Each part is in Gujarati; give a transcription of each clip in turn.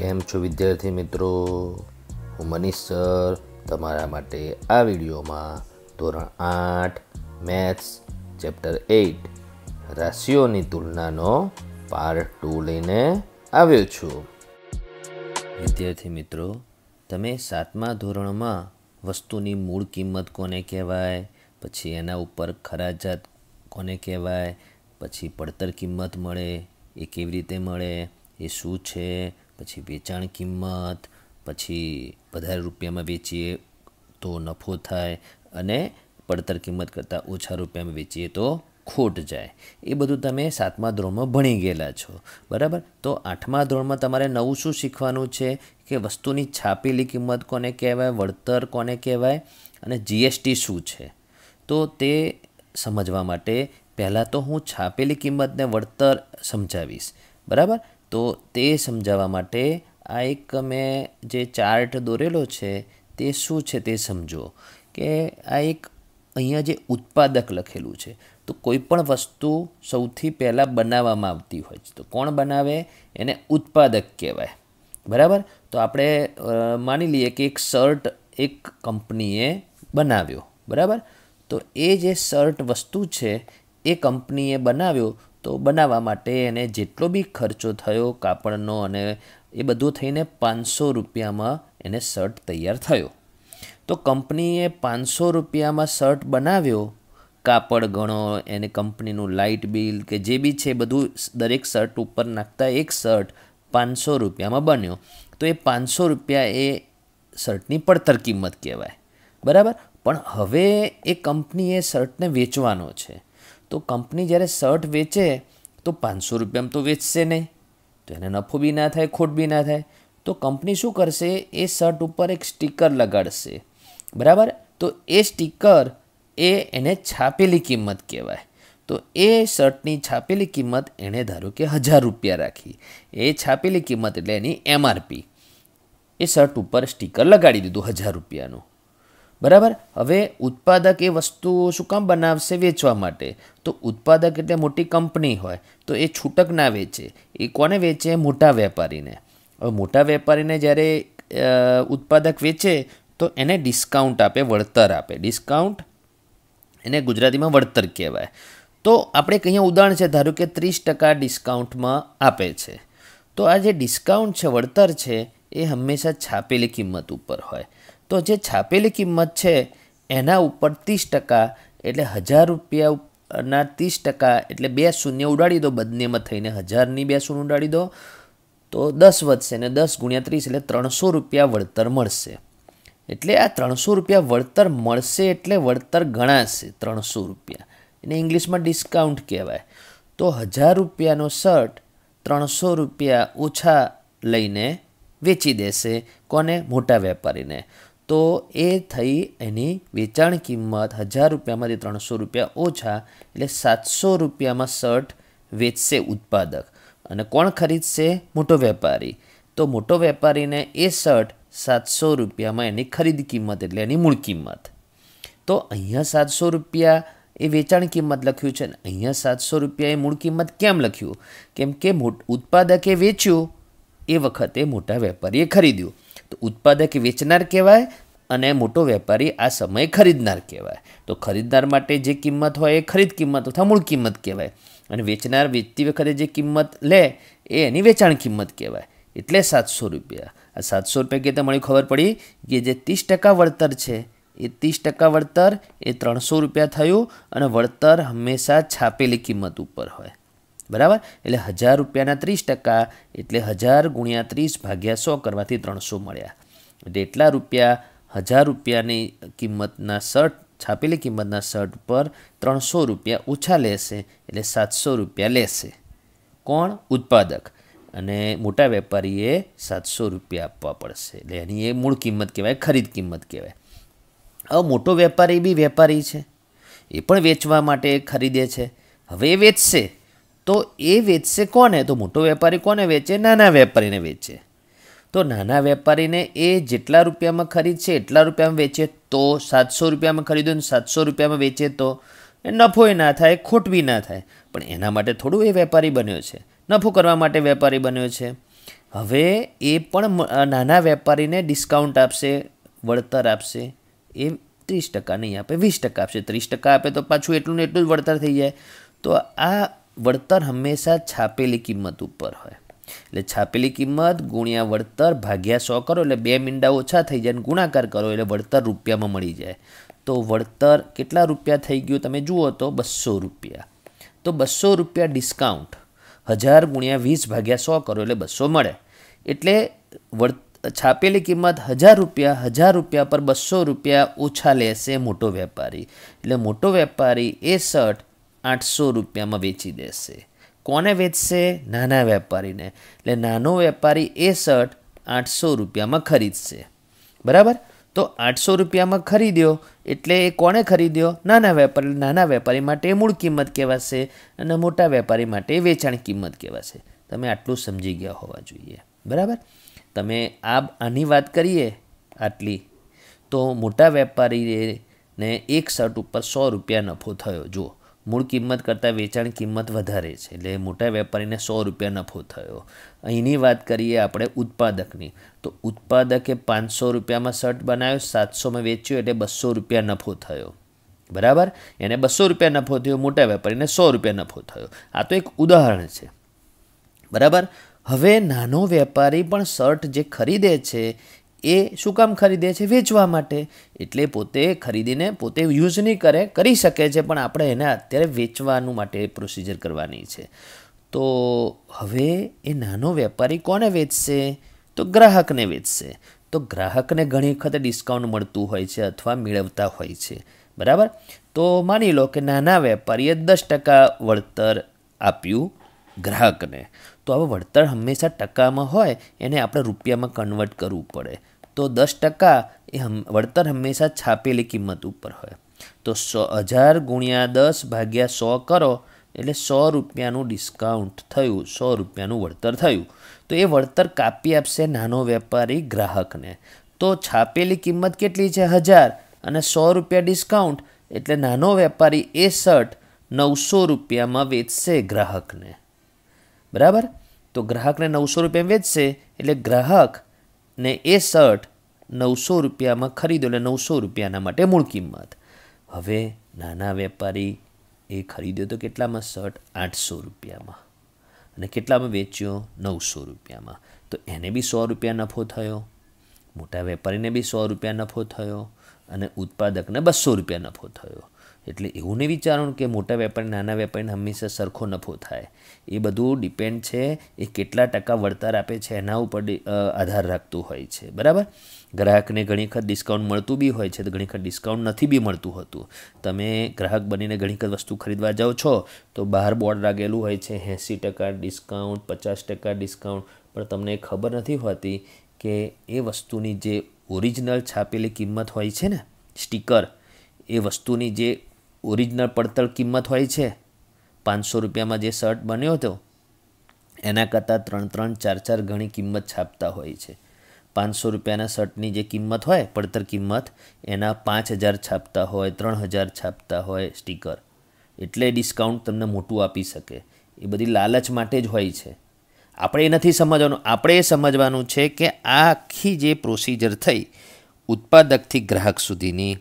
કેમ છો વિદ્યાર્થી મિત્રો હું મનીષ સર તમારા માટે આ વિડીયોમાં ધોરણ આઠ મેથ્સ ચેપ્ટર એઇટ રાશિઓની તુલનાનો પાર્ટ ટુ લઈને આવ્યો છું વિદ્યાર્થી મિત્રો તમે સાતમા ધોરણમાં વસ્તુની મૂળ કિંમત કોને કહેવાય પછી એના ઉપર ખરાજાત કોને કહેવાય પછી પડતર કિંમત મળે એ કેવી રીતે મળે એ શું છે પછી વેચાણ કિંમત પછી વધારે રૂપિયામાં વેચીએ તો નફો થાય અને પડતર કિંમત કરતાં ઓછા રૂપિયામાં વેચીએ તો ખોટ જાય એ બધું તમે સાતમા ધોરણમાં ભણી ગયેલા છો બરાબર તો આઠમા ધોરણમાં તમારે નવું શું શીખવાનું છે કે વસ્તુની છાપેલી કિંમત કોને કહેવાય વળતર કોને કહેવાય અને જીએસટી શું છે તો તે સમજવા માટે પહેલાં તો હું છાપેલી કિંમતને વળતર સમજાવીશ બરાબર તો તે સમજાવવા માટે આ એક મેં જે ચાર્ટ દોરેલો છે તે શું છે તે સમજો કે આ એક અહીંયા જે ઉત્પાદક લખેલું છે તો કોઈ પણ વસ્તુ સૌથી પહેલાં બનાવવામાં આવતી હોય છે તો કોણ બનાવે એને ઉત્પાદક કહેવાય બરાબર તો આપણે માની લઈએ કે એક શર્ટ એક કંપનીએ બનાવ્યો બરાબર તો એ જે શર્ટ વસ્તુ છે એ કંપનીએ બનાવ્યો તો બનાવવા માટે એને જેટલો બી ખર્ચો થયો કાપડનો અને એ બધું થઈને પાંચસો રૂપિયામાં એને શર્ટ તૈયાર થયો તો કંપનીએ પાંચસો રૂપિયામાં શર્ટ બનાવ્યો કાપડ ગણો એને કંપનીનું લાઇટ બિલ કે જે બી છે બધું દરેક શર્ટ ઉપર નાખતા એક શર્ટ પાંચસો રૂપિયામાં બન્યો તો એ પાંચસો રૂપિયા એ શર્ટની પડતર કિંમત કહેવાય બરાબર પણ હવે એ કંપનીએ શર્ટને વેચવાનો છે તો કંપની જ્યારે શર્ટ વેચે તો પાંચસો રૂપિયામાં તો વેચશે નહીં તો એને નફો બી ના થાય ખોટ બી ના થાય તો કંપની શું કરશે એ શર્ટ ઉપર એક સ્ટીકર લગાડશે બરાબર તો એ સ્ટીકર એ એને છાપેલી કિંમત કહેવાય તો એ શર્ટની છાપેલી કિંમત એણે ધારો કે હજાર રૂપિયા રાખી એ છાપેલી કિંમત એટલે એની એમઆરપી એ શર્ટ ઉપર સ્ટીકર લગાડી દીધું હજાર રૂપિયાનું બરાબર હવે ઉત્પાદક એ વસ્તુ શું કામ બનાવશે વેચવા માટે તો ઉત્પાદક એટલે મોટી કંપની હોય તો એ છૂટક ના વેચે એ કોને વેચે મોટા વેપારીને હવે મોટા વેપારીને જ્યારે ઉત્પાદક વેચે તો એને ડિસ્કાઉન્ટ આપે વળતર આપે ડિસ્કાઉન્ટ એને ગુજરાતીમાં વળતર કહેવાય તો આપણે કંઈ ઉદાહરણ છે ધારો કે ત્રીસ ટકા ડિસ્કાઉન્ટમાં આપે છે તો આ જે ડિસ્કાઉન્ટ છે વળતર છે એ હંમેશા છાપેલી કિંમત ઉપર હોય તો જે છાપેલી કિંમત છે એના ઉપર ત્રીસ ટકા એટલે હજાર રૂપિયાના ત્રીસ ટકા એટલે બે શૂન્ય ઉડાડી દો બંનેમાં થઈને હજારની બે શૂન્ય ઉડાડી દો તો દસ વધશે ને દસ ગુણ્યા ત્રીસ એટલે ત્રણસો રૂપિયા વળતર મળશે એટલે આ ત્રણસો રૂપિયા વળતર મળશે એટલે વળતર ગણાશે ત્રણસો રૂપિયા એને ઇંગ્લિશમાં ડિસ્કાઉન્ટ કહેવાય તો હજાર રૂપિયાનો શર્ટ ત્રણસો રૂપિયા ઓછા લઈને વેચી દેશે કોને મોટા વેપારીને તો એ થઈ એની વેચાણ કિંમત હજાર રૂપિયામાંથી ત્રણસો રૂપિયા ઓછા એટલે સાતસો રૂપિયામાં શર્ટ વેચશે ઉત્પાદક અને કોણ ખરીદશે મોટો વેપારી તો મોટો વેપારીને એ શર્ટ સાતસો રૂપિયામાં એની ખરીદ કિંમત એટલે એની મૂળ કિંમત તો અહીંયા સાતસો રૂપિયા એ વેચાણ કિંમત લખ્યું છે ને અહીંયા સાતસો રૂપિયા એ મૂળ કિંમત કેમ લખ્યું કેમ કે ઉત્પાદકે વેચ્યું એ વખતે મોટા વેપારીએ ખરીદ્યું તો ઉત્પાદક વેચનાર કહેવાય અને મોટો વેપારી આ સમય ખરીદનાર કહેવાય તો ખરીદનાર માટે જે કિંમત હોય એ ખરીદ કિંમત અથવા મૂળ કિંમત કહેવાય અને વેચનાર વેચતી વખતે જે કિંમત લે એ એની વેચાણ કિંમત કહેવાય એટલે સાતસો રૂપિયા આ સાતસો રૂપિયા કહેતા તમારી ખબર પડી કે જે ત્રીસ ટકા વળતર છે એ ત્રીસ ટકા વળતર એ ત્રણસો રૂપિયા થયું અને વળતર હંમેશા છાપેલી કિંમત ઉપર હોય બરાબર એટલે હજાર રૂપિયાના ત્રીસ ટકા એટલે હજાર ગુણ્યા ત્રીસ ભાગ્યા સો કરવાથી ત્રણસો મળ્યા એટલે એટલા રૂપિયા હજાર રૂપિયાની કિંમતના શર્ટ છાપેલી કિંમતના શર્ટ પર ત્રણસો રૂપિયા ઓછા લેશે એટલે સાતસો રૂપિયા લેશે કોણ ઉત્પાદક અને મોટા વેપારીએ સાતસો રૂપિયા આપવા પડશે એટલે એની એ મૂળ કિંમત કહેવાય ખરીદ કિંમત કહેવાય હવે મોટો વેપારી બી વેપારી છે એ પણ વેચવા માટે ખરીદે છે હવે એ વેચશે તો એ વેચશે કોને તો મોટો વેપારી કોને વેચે નાના વેપારીને વેચે તો નાના વેપારીને એ જેટલા રૂપિયામાં ખરીદશે એટલા રૂપિયામાં વેચે તો સાતસો રૂપિયામાં ખરીદ્યો ને સાતસો રૂપિયામાં વેચે તો એ નફો એ ના થાય ખોટવી ના થાય પણ એના માટે થોડું એ વેપારી બન્યો છે નફો કરવા માટે વેપારી બન્યો છે હવે એ પણ નાના વેપારીને ડિસ્કાઉન્ટ આપશે વળતર આપશે એ ત્રીસ ટકા નહીં આપે વીસ ટકા આપશે ત્રીસ ટકા આપે તો પાછું એટલું ને એટલું જ વળતર થઈ જાય તો આ વળતર હંમેશા છાપેલી કિંમત ઉપર હોય એટલે છાપેલી કિંમત ગુણ્યા વળતર ભાગ્યા સો કરો એટલે બે મીંડા ઓછા થઈ જાય અને ગુણાકાર કરો એટલે વળતર રૂપિયામાં મળી જાય તો વળતર કેટલા રૂપિયા થઈ ગયું તમે જુઓ તો બસો રૂપિયા તો બસો રૂપિયા ડિસ્કાઉન્ટ હજાર ગુણ્યા વીસ ભાગ્યા સો કરો એટલે બસો મળે એટલે વળ છાપેલી કિંમત હજાર રૂપિયા હજાર રૂપિયા પર બસો રૂપિયા ઓછા લેશે મોટો વેપારી એટલે મોટો વેપારી એ શર્ટ આઠસો રૂપિયામાં વેચી દેશે કોને વેચશે નાના વેપારીને એટલે નાનો વેપારી એ શર્ટ આઠસો રૂપિયામાં ખરીદશે બરાબર તો આઠસો રૂપિયામાં ખરીદ્યો એટલે એ કોણે ખરીદ્યો નાના વેપારી નાના વેપારી માટે મૂળ કિંમત કહેવાશે અને મોટા વેપારી માટે વેચાણ કિંમત કહેવાશે તમે આટલું સમજી ગયા હોવા જોઈએ બરાબર તમે આ આની વાત કરીએ આટલી તો મોટા વેપારીને એક શર્ટ ઉપર સો રૂપિયા નફો થયો જુઓ મૂળ કિંમત કરતાં વેચાણ કિંમત વધારે છે એટલે મોટા વેપારીને સો રૂપિયા નફો થયો અહીંની વાત કરીએ આપણે ઉત્પાદકની તો ઉત્પાદકે પાંચસો રૂપિયામાં શર્ટ બનાવ્યો સાતસોમાં વેચ્યો એટલે બસો રૂપિયા નફો થયો બરાબર એને બસો રૂપિયા નફો થયો મોટા વેપારીને સો રૂપિયા નફો થયો આ તો એક ઉદાહરણ છે બરાબર હવે નાનો વેપારી પણ શર્ટ જે ખરીદે છે એ શું કામ ખરીદે છે વેચવા માટે એટલે પોતે ખરીદીને પોતે યુઝ નહીં કરે કરી શકે છે પણ આપણે એને અત્યારે વેચવાનું માટે પ્રોસિજર કરવાની છે તો હવે એ નાનો વેપારી કોને વેચશે તો ગ્રાહકને વેચશે તો ગ્રાહકને ઘણી વખત ડિસ્કાઉન્ટ મળતું હોય છે અથવા મેળવતા હોય છે બરાબર તો માની લો કે નાના વેપારીએ દસ ટકા વળતર આપ્યું ગ્રાહકને તો હવે વળતર હંમેશા ટકામાં હોય એને આપણે રૂપિયામાં કન્વર્ટ કરવું પડે તો દસ ટકા એ વળતર હંમેશા છાપેલી કિંમત ઉપર હોય તો સો હજાર ગુણ્યા દસ ભાગ્યા સો કરો એટલે સો રૂપિયાનું ડિસ્કાઉન્ટ થયું સો રૂપિયાનું વળતર થયું તો એ વળતર કાપી આપશે નાનો વેપારી ગ્રાહકને તો છાપેલી કિંમત કેટલી છે હજાર અને સો રૂપિયા ડિસ્કાઉન્ટ એટલે નાનો વેપારી એ શર્ટ નવસો રૂપિયામાં વેચશે ગ્રાહકને બરાબર તો ગ્રાહકને નવસો રૂપિયા વેચશે એટલે ગ્રાહકને એ શર્ટ નવસો રૂપિયામાં ખરીદો એટલે નવસો રૂપિયાના માટે મૂળ કિંમત હવે નાના વેપારી એ ખરીદ્યો તો કેટલામાં શર્ટ આઠસો રૂપિયામાં અને કેટલામાં વેચ્યો નવસો રૂપિયામાં તો એને બી સો રૂપિયા નફો થયો મોટા વેપારીને બી સો રૂપિયા નફો થયો અને ઉત્પાદકને બસો રૂપિયા નફો થયો એટલે એવું નહીં વિચારવાનું કે મોટા વેપારી નાના વેપારીને હંમેશા સરખો નફો થાય એ બધું ડિપેન્ડ છે એ કેટલા ટકા વળતર આપે છે એના ઉપર આધાર રાખતું હોય છે બરાબર ગ્રાહકને ઘણી વખત ડિસ્કાઉન્ટ મળતું બી હોય છે તો ઘણી વખત ડિસ્કાઉન્ટ નથી બી મળતું હતું તમે ગ્રાહક બનીને ઘણી વખત વસ્તુ ખરીદવા જાઓ છો તો બહાર બોર્ડ લાગેલું હોય છે એંસી ટકા ડિસ્કાઉન્ટ પચાસ ટકા ડિસ્કાઉન્ટ પણ તમને ખબર નથી હોતી કે એ વસ્તુની જે ઓરિજિનલ છાપેલી કિંમત હોય છે ને સ્ટીકર એ વસ્તુની જે ઓરિજિનલ પડતળ કિંમત હોય છે પાંચસો રૂપિયામાં જે શર્ટ બન્યો હતો એના કરતાં ત્રણ ત્રણ ચાર ચાર ઘણી કિંમત છાપતા હોય છે પાંચસો રૂપિયાના શર્ટની જે કિંમત હોય પડતર કિંમત એના પાંચ હજાર છાપતા હોય ત્રણ હજાર છાપતા હોય સ્ટીકર એટલે ડિસ્કાઉન્ટ તમને મોટું આપી શકે એ બધી લાલચ માટે જ હોય છે આપણે એ નથી સમજવાનું આપણે એ સમજવાનું છે કે આ આખી જે પ્રોસિજર થઈ ઉત્પાદકથી ગ્રાહક સુધીની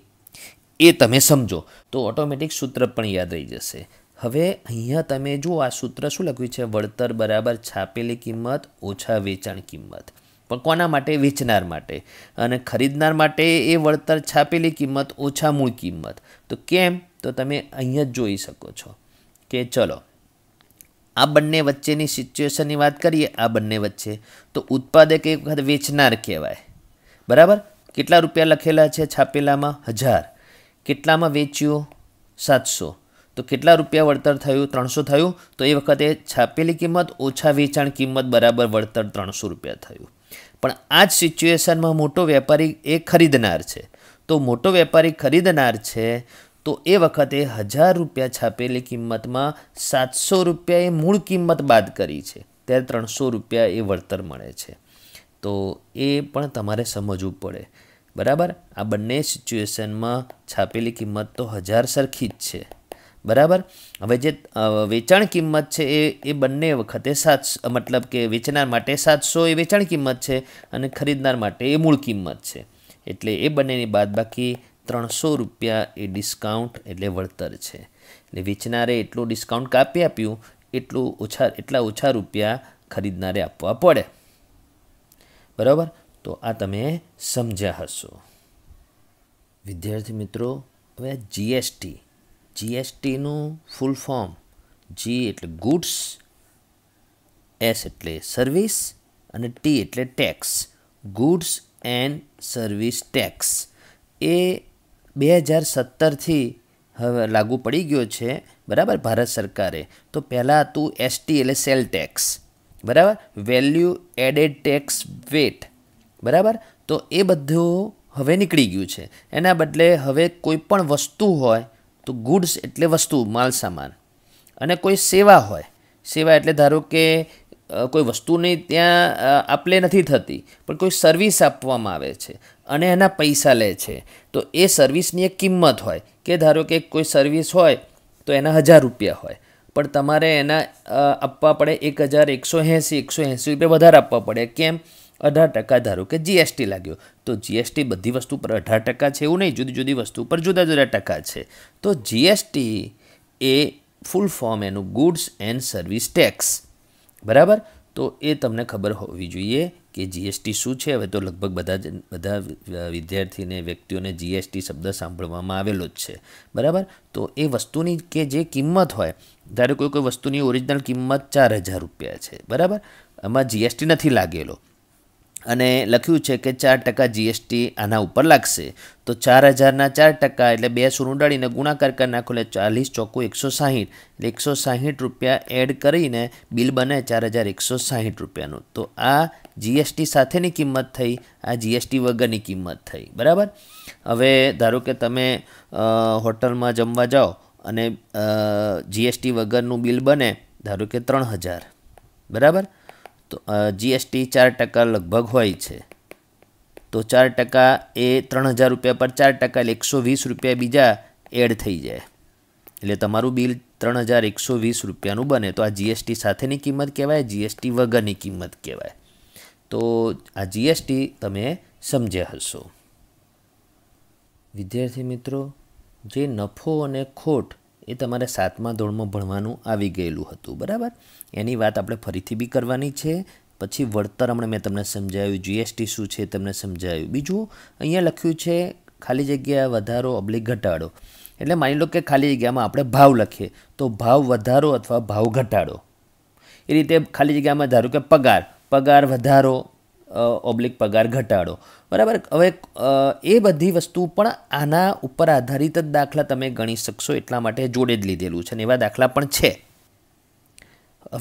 એ તમે સમજો તો ઓટોમેટિક સૂત્ર પણ યાદ રહી જશે હવે અહીંયા તમે જુઓ આ સૂત્ર શું લખ્યું છે વળતર બરાબર છાપેલી કિંમત ઓછા વેચાણ કિંમત પણ કોના માટે વેચનાર માટે અને ખરીદનાર માટે એ વળતર છાપેલી કિંમત ઓછા મૂળ કિંમત તો કેમ તો તમે અહીંયા જ જોઈ શકો છો કે ચલો આ બંને વચ્ચેની સિચ્યુએશનની વાત કરીએ આ બંને વચ્ચે તો ઉત્પાદક એક વખત વેચનાર કહેવાય બરાબર કેટલા રૂપિયા લખેલા છે છાપેલામાં હજાર કેટલામાં વેચ્યું સાતસો તો કેટલા રૂપિયા વળતર થયું ત્રણસો થયું તો એ વખતે છાપેલી કિંમત ઓછા વેચાણ કિંમત બરાબર વળતર ત્રણસો રૂપિયા થયું પણ આ જ સિચ્યુએશનમાં મોટો વેપારી એ ખરીદનાર છે તો મોટો વેપારી ખરીદનાર છે તો એ વખતે હજાર રૂપિયા છાપેલી કિંમતમાં સાતસો રૂપિયા એ મૂળ કિંમત બાદ કરી છે ત્યારે ત્રણસો રૂપિયા એ વળતર મળે છે તો એ પણ તમારે સમજવું પડે બરાબર આ બંને સિચ્યુએશનમાં છાપેલી કિંમત તો હજાર સરખી જ છે બરાબર હવે જે વેચાણ કિંમત છે એ એ બંને વખતે સાત મતલબ કે વેચનાર માટે સાતસો એ વેચાણ કિંમત છે અને ખરીદનાર માટે એ મૂળ કિંમત છે એટલે એ બંનેની બાદ બાકી ત્રણસો રૂપિયા એ ડિસ્કાઉન્ટ એટલે વળતર છે એટલે વેચનારે એટલું ડિસ્કાઉન્ટ કાપી આપ્યું એટલું ઓછા એટલા ઓછા રૂપિયા ખરીદનારે આપવા પડે બરાબર તો આ તમે સમજ્યા હશો વિદ્યાર્થી મિત્રો હવે જીએસટી જીએસટીનું ફૂલ ફોર્મ જી એટલે ગુડ્સ એસ એટલે સર્વિસ અને ટી એટલે tax goods and service tax એ બે હજાર સત્તરથી હવે લાગુ પડી ગયો છે બરાબર ભારત સરકારે તો પહેલાં હતું એસટી એટલે સેલ ટેક્સ બરાબર વેલ્યુ એડેડ ટેક્સ વેટ બરાબર તો એ બધું હવે નીકળી ગયું છે એના બદલે હવે કોઈ પણ વસ્તુ હોય તો ગુડ્સ એટલે વસ્તુ માલ સામાન અને કોઈ સેવા હોય સેવા એટલે ધારો કે કોઈ વસ્તુની ત્યાં આપલે નથી થતી પણ કોઈ સર્વિસ આપવામાં આવે છે અને એના પૈસા લે છે તો એ સર્વિસની એક કિંમત હોય કે ધારો કે કોઈ સર્વિસ હોય તો એના હજાર રૂપિયા હોય પણ તમારે એના આપવા પડે એક હજાર એકસો એંસી એકસો એંસી રૂપિયા વધારે આપવા પડે કેમ અઢાર ટકા ધારો કે જીએસટી લાગ્યો તો જીએસટી બધી વસ્તુ પર અઢાર ટકા છે એવું નહીં જુદી જુદી વસ્તુ પર જુદા જુદા ટકા છે તો જીએસટી એ ફૂલ ફોર્મ એનું ગુડ્સ એન્ડ સર્વિસ ટેક્સ બરાબર તો એ તમને ખબર હોવી જોઈએ કે જીએસટી શું છે હવે તો લગભગ બધા જ બધા વિદ્યાર્થીને વ્યક્તિઓને જીએસટી શબ્દ સાંભળવામાં આવેલો જ છે બરાબર તો એ વસ્તુની કે જે કિંમત હોય ધારો કોઈ કોઈ વસ્તુની ઓરિજિનલ કિંમત ચાર હજાર રૂપિયા છે બરાબર આમાં જીએસટી નથી લાગેલો અને લખ્યું છે કે ચાર ટકા જીએસટી આના ઉપર લાગશે તો ચાર હજારના ચાર ટકા એટલે બે સૂર ઉડાડીને ગુણાકાર કરી નાખો એટલે ચાલીસ ચોખ્ખું એકસો સાહીઠ એટલે એકસો સાહીઠ રૂપિયા એડ કરીને બિલ બને ચાર હજાર એકસો સાહીઠ રૂપિયાનું તો આ જીએસટી સાથેની કિંમત થઈ આ જીએસટી વગરની કિંમત થઈ બરાબર હવે ધારો કે તમે હોટલમાં જમવા જાઓ અને જીએસટી વગરનું બિલ બને ધારો કે ત્રણ હજાર બરાબર તો જીએસટી ચાર ટકા લગભગ હોય છે તો ચાર ટકા એ ત્રણ હજાર રૂપિયા પર ચાર ટકા એટલે એકસો વીસ રૂપિયા બીજા એડ થઈ જાય એટલે તમારું બિલ ત્રણ હજાર એકસો વીસ રૂપિયાનું બને તો આ જીએસટી સાથેની કિંમત કહેવાય જીએસટી વગરની કિંમત કહેવાય તો આ જીએસટી તમે સમજ્યા હશો વિદ્યાર્થી મિત્રો જે નફો અને ખોટ એ તમારે સાતમા ધોરણમાં ભણવાનું આવી ગયેલું હતું બરાબર એની વાત આપણે ફરીથી બી કરવાની છે પછી વળતર હમણાં મેં તમને સમજાવ્યું જીએસટી શું છે તમને સમજાવ્યું બીજું અહીંયા લખ્યું છે ખાલી જગ્યા વધારો અબલી ઘટાડો એટલે માની લો કે ખાલી જગ્યામાં આપણે ભાવ લખીએ તો ભાવ વધારો અથવા ભાવ ઘટાડો એ રીતે ખાલી જગ્યામાં ધારો કે પગાર પગાર વધારો ઓબ્લિક પગાર ઘટાડો બરાબર હવે એ બધી વસ્તુ પણ આના ઉપર આધારિત જ દાખલા તમે ગણી શકશો એટલા માટે જોડે જ લીધેલું છે અને એવા દાખલા પણ છે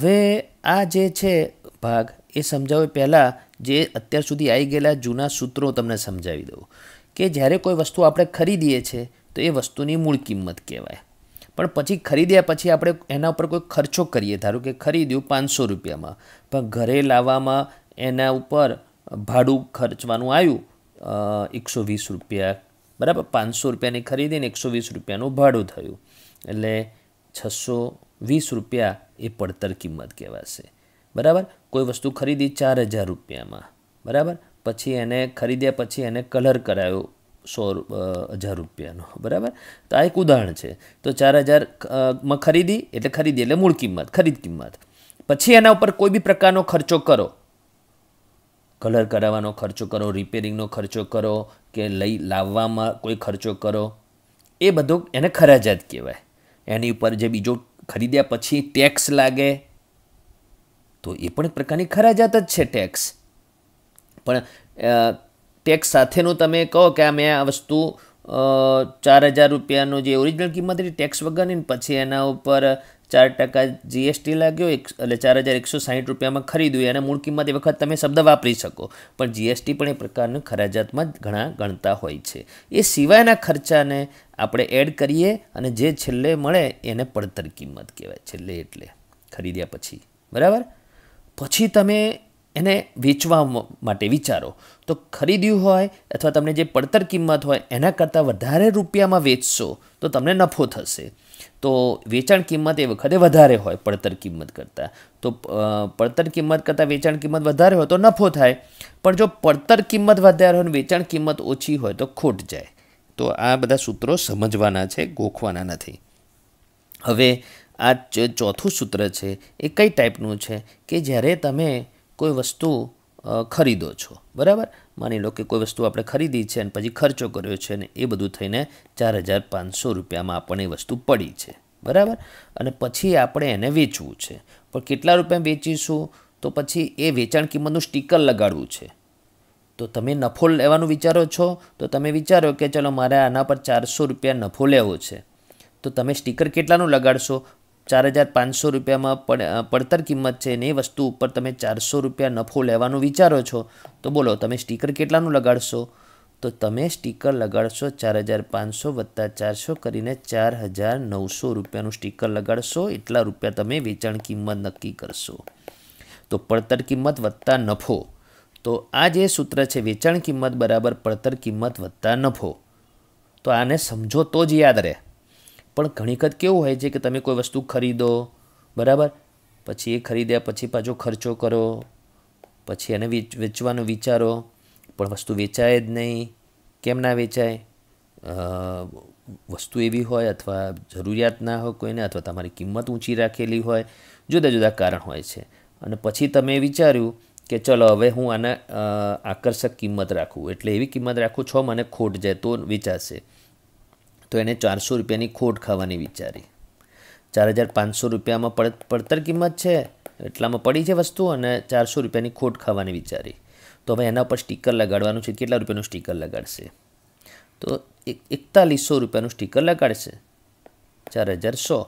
હવે આ જે છે ભાગ એ સમજાવે પહેલાં જે અત્યાર સુધી આવી ગયેલા જૂના સૂત્રો તમને સમજાવી દઉં કે જ્યારે કોઈ વસ્તુ આપણે ખરીદીએ છીએ તો એ વસ્તુની મૂળ કિંમત કહેવાય પણ પછી ખરીદ્યા પછી આપણે એના ઉપર કોઈ ખર્ચો કરીએ ધારો કે ખરીદ્યું પાંચસો રૂપિયામાં પણ ઘરે લાવવામાં એના ઉપર ભાડું ખર્ચવાનું આવ્યું એકસો વીસ રૂપિયા બરાબર પાંચસો રૂપિયાની ખરીદીને એકસો વીસ રૂપિયાનું ભાડું થયું એટલે છસો વીસ રૂપિયા એ પડતર કિંમત કહેવાશે બરાબર કોઈ વસ્તુ ખરીદી ચાર હજાર રૂપિયામાં બરાબર પછી એને ખરીદ્યા પછી એને કલર કરાયો સો હજાર રૂપિયાનો બરાબર તો આ એક ઉદાહરણ છે તો ચાર હજારમાં ખરીદી એટલે ખરીદી એટલે મૂળ કિંમત ખરીદ કિંમત પછી એના ઉપર કોઈ બી પ્રકારનો ખર્ચો કરો કલર કરાવવાનો ખર્ચો કરો રિપેરિંગનો ખર્ચો કરો કે લઈ લાવવામાં કોઈ ખર્ચો કરો એ બધો એને ખરાજાત કહેવાય એની ઉપર જે બીજો ખરીદ્યા પછી ટેક્સ લાગે તો એ પણ એક પ્રકારની ખરાજાત જ છે ટેક્સ પણ ટેક્સ સાથેનું તમે કહો કે આ મેં આ વસ્તુ ચાર હજાર રૂપિયાનો જે ઓરિજિનલ કિંમત હતી ટેક્સ વગરની પછી એના ઉપર ચાર ટકા જીએસટી લાગ્યો એક એટલે ચાર હજાર એકસો સાહીઠ રૂપિયામાં ખરીદ્યું એને મૂળ કિંમત એ વખત તમે શબ્દ વાપરી શકો પણ જીએસટી પણ એ પ્રકારના ખરાજાતમાં ઘણા ગણતા હોય છે એ સિવાયના ખર્ચાને આપણે એડ કરીએ અને જે છેલ્લે મળે એને પડતર કિંમત કહેવાય છેલ્લે એટલે ખરીદ્યા પછી બરાબર પછી તમે એને વેચવા માટે વિચારો તો ખરીદ્યું હોય અથવા તમને જે પડતર કિંમત હોય એના કરતાં વધારે રૂપિયામાં વેચશો તો તમને નફો થશે તો વેચાણ કિંમત એ વખતે વધારે હોય પડતર કિંમત કરતાં તો પડતર કિંમત કરતાં વેચાણ કિંમત વધારે હોય તો નફો થાય પણ જો પડતર કિંમત વધારે હોય અને વેચાણ કિંમત ઓછી હોય તો ખોટ જાય તો આ બધા સૂત્રો સમજવાના છે ગોખવાના નથી હવે આ ચોથું સૂત્ર છે એ કઈ ટાઈપનું છે કે જ્યારે તમે કોઈ વસ્તુ ખરીદો છો બરાબર માની લો કે કોઈ વસ્તુ આપણે ખરીદી છે અને પછી ખર્ચો કર્યો છે અને એ બધું થઈને ચાર હજાર પાંચસો રૂપિયામાં આપણને એ વસ્તુ પડી છે બરાબર અને પછી આપણે એને વેચવું છે પણ કેટલા રૂપિયા વેચીશું તો પછી એ વેચાણ કિંમતનું સ્ટીકર લગાડવું છે તો તમે નફો લેવાનું વિચારો છો તો તમે વિચારો કે ચલો મારે આના પર ચારસો રૂપિયા નફો લેવો છે તો તમે સ્ટીકર કેટલાનું લગાડશો ચાર હજાર પાંચસો રૂપિયામાં પડ પડતર કિંમત છે ને એ વસ્તુ ઉપર તમે ચારસો રૂપિયા નફો લેવાનું વિચારો છો તો બોલો તમે સ્ટીકર કેટલાનું લગાડશો તો તમે સ્ટીકર લગાડશો ચાર હજાર પાંચસો વત્તા ચારસો કરીને ચાર હજાર નવસો રૂપિયાનું સ્ટીકર લગાડશો એટલા રૂપિયા તમે વેચાણ કિંમત નક્કી કરશો તો પડતર કિંમત વત્તા નફો તો આ જે સૂત્ર છે વેચાણ કિંમત બરાબર પડતર કિંમત વત્તા નફો તો આને સમજો તો જ યાદ રહે પણ ઘણી વખત કેવું હોય છે કે તમે કોઈ વસ્તુ ખરીદો બરાબર પછી એ ખરીદ્યા પછી પાછો ખર્ચો કરો પછી એને વેચ વેચવાનું વિચારો પણ વસ્તુ વેચાય જ નહીં કેમ ના વેચાય વસ્તુ એવી હોય અથવા જરૂરિયાત ના હોય કોઈને અથવા તમારી કિંમત ઊંચી રાખેલી હોય જુદા જુદા કારણ હોય છે અને પછી તમે વિચાર્યું કે ચલો હવે હું આને આકર્ષક કિંમત રાખું એટલે એવી કિંમત રાખું છો મને ખોટ જાય તો વેચાશે તો એને ચારસો રૂપિયાની ખોટ ખાવાની વિચારી ચાર હજાર પાંચસો રૂપિયામાં પડ પડતર કિંમત છે એટલામાં પડી છે વસ્તુ અને ચારસો રૂપિયાની ખોટ ખાવાની વિચારી તો હવે એના ઉપર સ્ટીકર લગાડવાનું છે કેટલા રૂપિયાનું સ્ટીકર લગાડશે તો એકતાલીસો રૂપિયાનું સ્ટીકર લગાડશે ચાર હજાર સો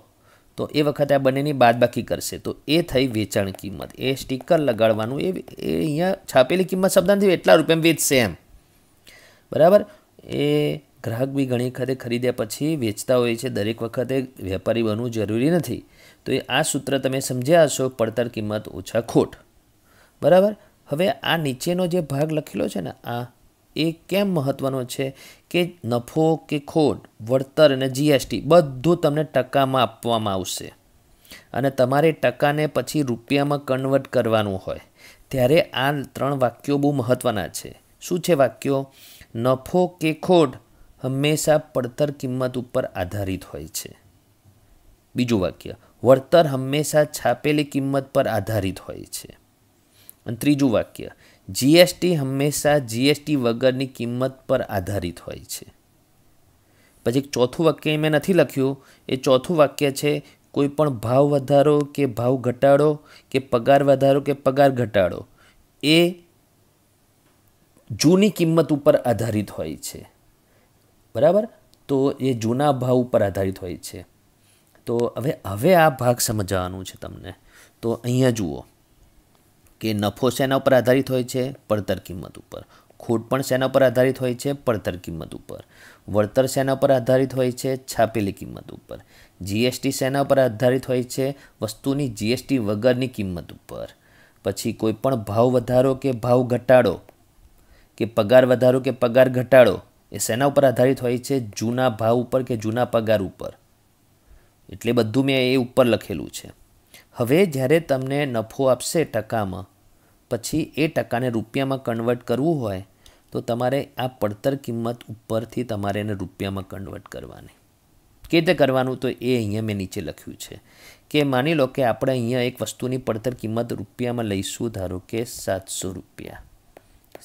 તો એ વખતે આ બંનેની બાદબાકી કરશે તો એ થઈ વેચાણ કિંમત એ સ્ટીકર લગાડવાનું એ એ અહીંયા છાપેલી કિંમત શબ્દાંથી એટલા રૂપિયા વેચશે એમ બરાબર એ ગ્રાહક બી ઘણી વખતે ખરીદ્યા પછી વેચતા હોય છે દરેક વખતે વેપારી બનવું જરૂરી નથી તો એ આ સૂત્ર તમે સમજ્યા હશો પડતર કિંમત ઓછા ખોટ બરાબર હવે આ નીચેનો જે ભાગ લખેલો છે ને આ એ કેમ મહત્ત્વનો છે કે નફો કે ખોટ વળતર અને જીએસટી બધું તમને ટકામાં આપવામાં આવશે અને તમારે ટકાને પછી રૂપિયામાં કન્વર્ટ કરવાનું હોય ત્યારે આ ત્રણ વાક્યો બહુ મહત્ત્વના છે શું છે વાક્યો નફો કે ખોટ હંમેશા પડતર કિંમત ઉપર આધારિત હોય છે બીજું વાક્ય વળતર હંમેશા છાપેલી કિંમત પર આધારિત હોય છે અને ત્રીજું વાક્ય જીએસટી હંમેશા જીએસટી વગરની કિંમત પર આધારિત હોય છે પછી ચોથું વાક્ય મેં નથી લખ્યું એ ચોથું વાક્ય છે કોઈ પણ ભાવ વધારો કે ભાવ ઘટાડો કે પગાર વધારો કે પગાર ઘટાડો એ જૂની કિંમત ઉપર આધારિત હોય છે બરાબર તો એ જૂના ભાવ ઉપર આધારિત હોય છે તો હવે હવે આ ભાગ સમજાવવાનું છે તમને તો અહીંયા જુઓ કે નફો શેના ઉપર આધારિત હોય છે પડતર કિંમત ઉપર ખોટ પણ શેના પર આધારિત હોય છે પડતર કિંમત ઉપર વળતર શેના પર આધારિત હોય છે છાપેલી કિંમત ઉપર જીએસટી શેના ઉપર આધારિત હોય છે વસ્તુની જીએસટી વગરની કિંમત ઉપર પછી કોઈ પણ ભાવ વધારો કે ભાવ ઘટાડો કે પગાર વધારો કે પગાર ઘટાડો એ શેના ઉપર આધારિત હોય છે જૂના ભાવ ઉપર કે જૂના પગાર ઉપર એટલે બધું મેં એ ઉપર લખેલું છે હવે જ્યારે તમને નફો આપશે ટકામાં પછી એ ટકાને રૂપિયામાં કન્વર્ટ કરવું હોય તો તમારે આ પડતર કિંમત ઉપરથી તમારે એને રૂપિયામાં કન્વર્ટ કરવાની કે રીતે કરવાનું તો એ અહીંયા મેં નીચે લખ્યું છે કે માની લો કે આપણે અહીંયા એક વસ્તુની પડતર કિંમત રૂપિયામાં લઈશું ધારો કે સાતસો રૂપિયા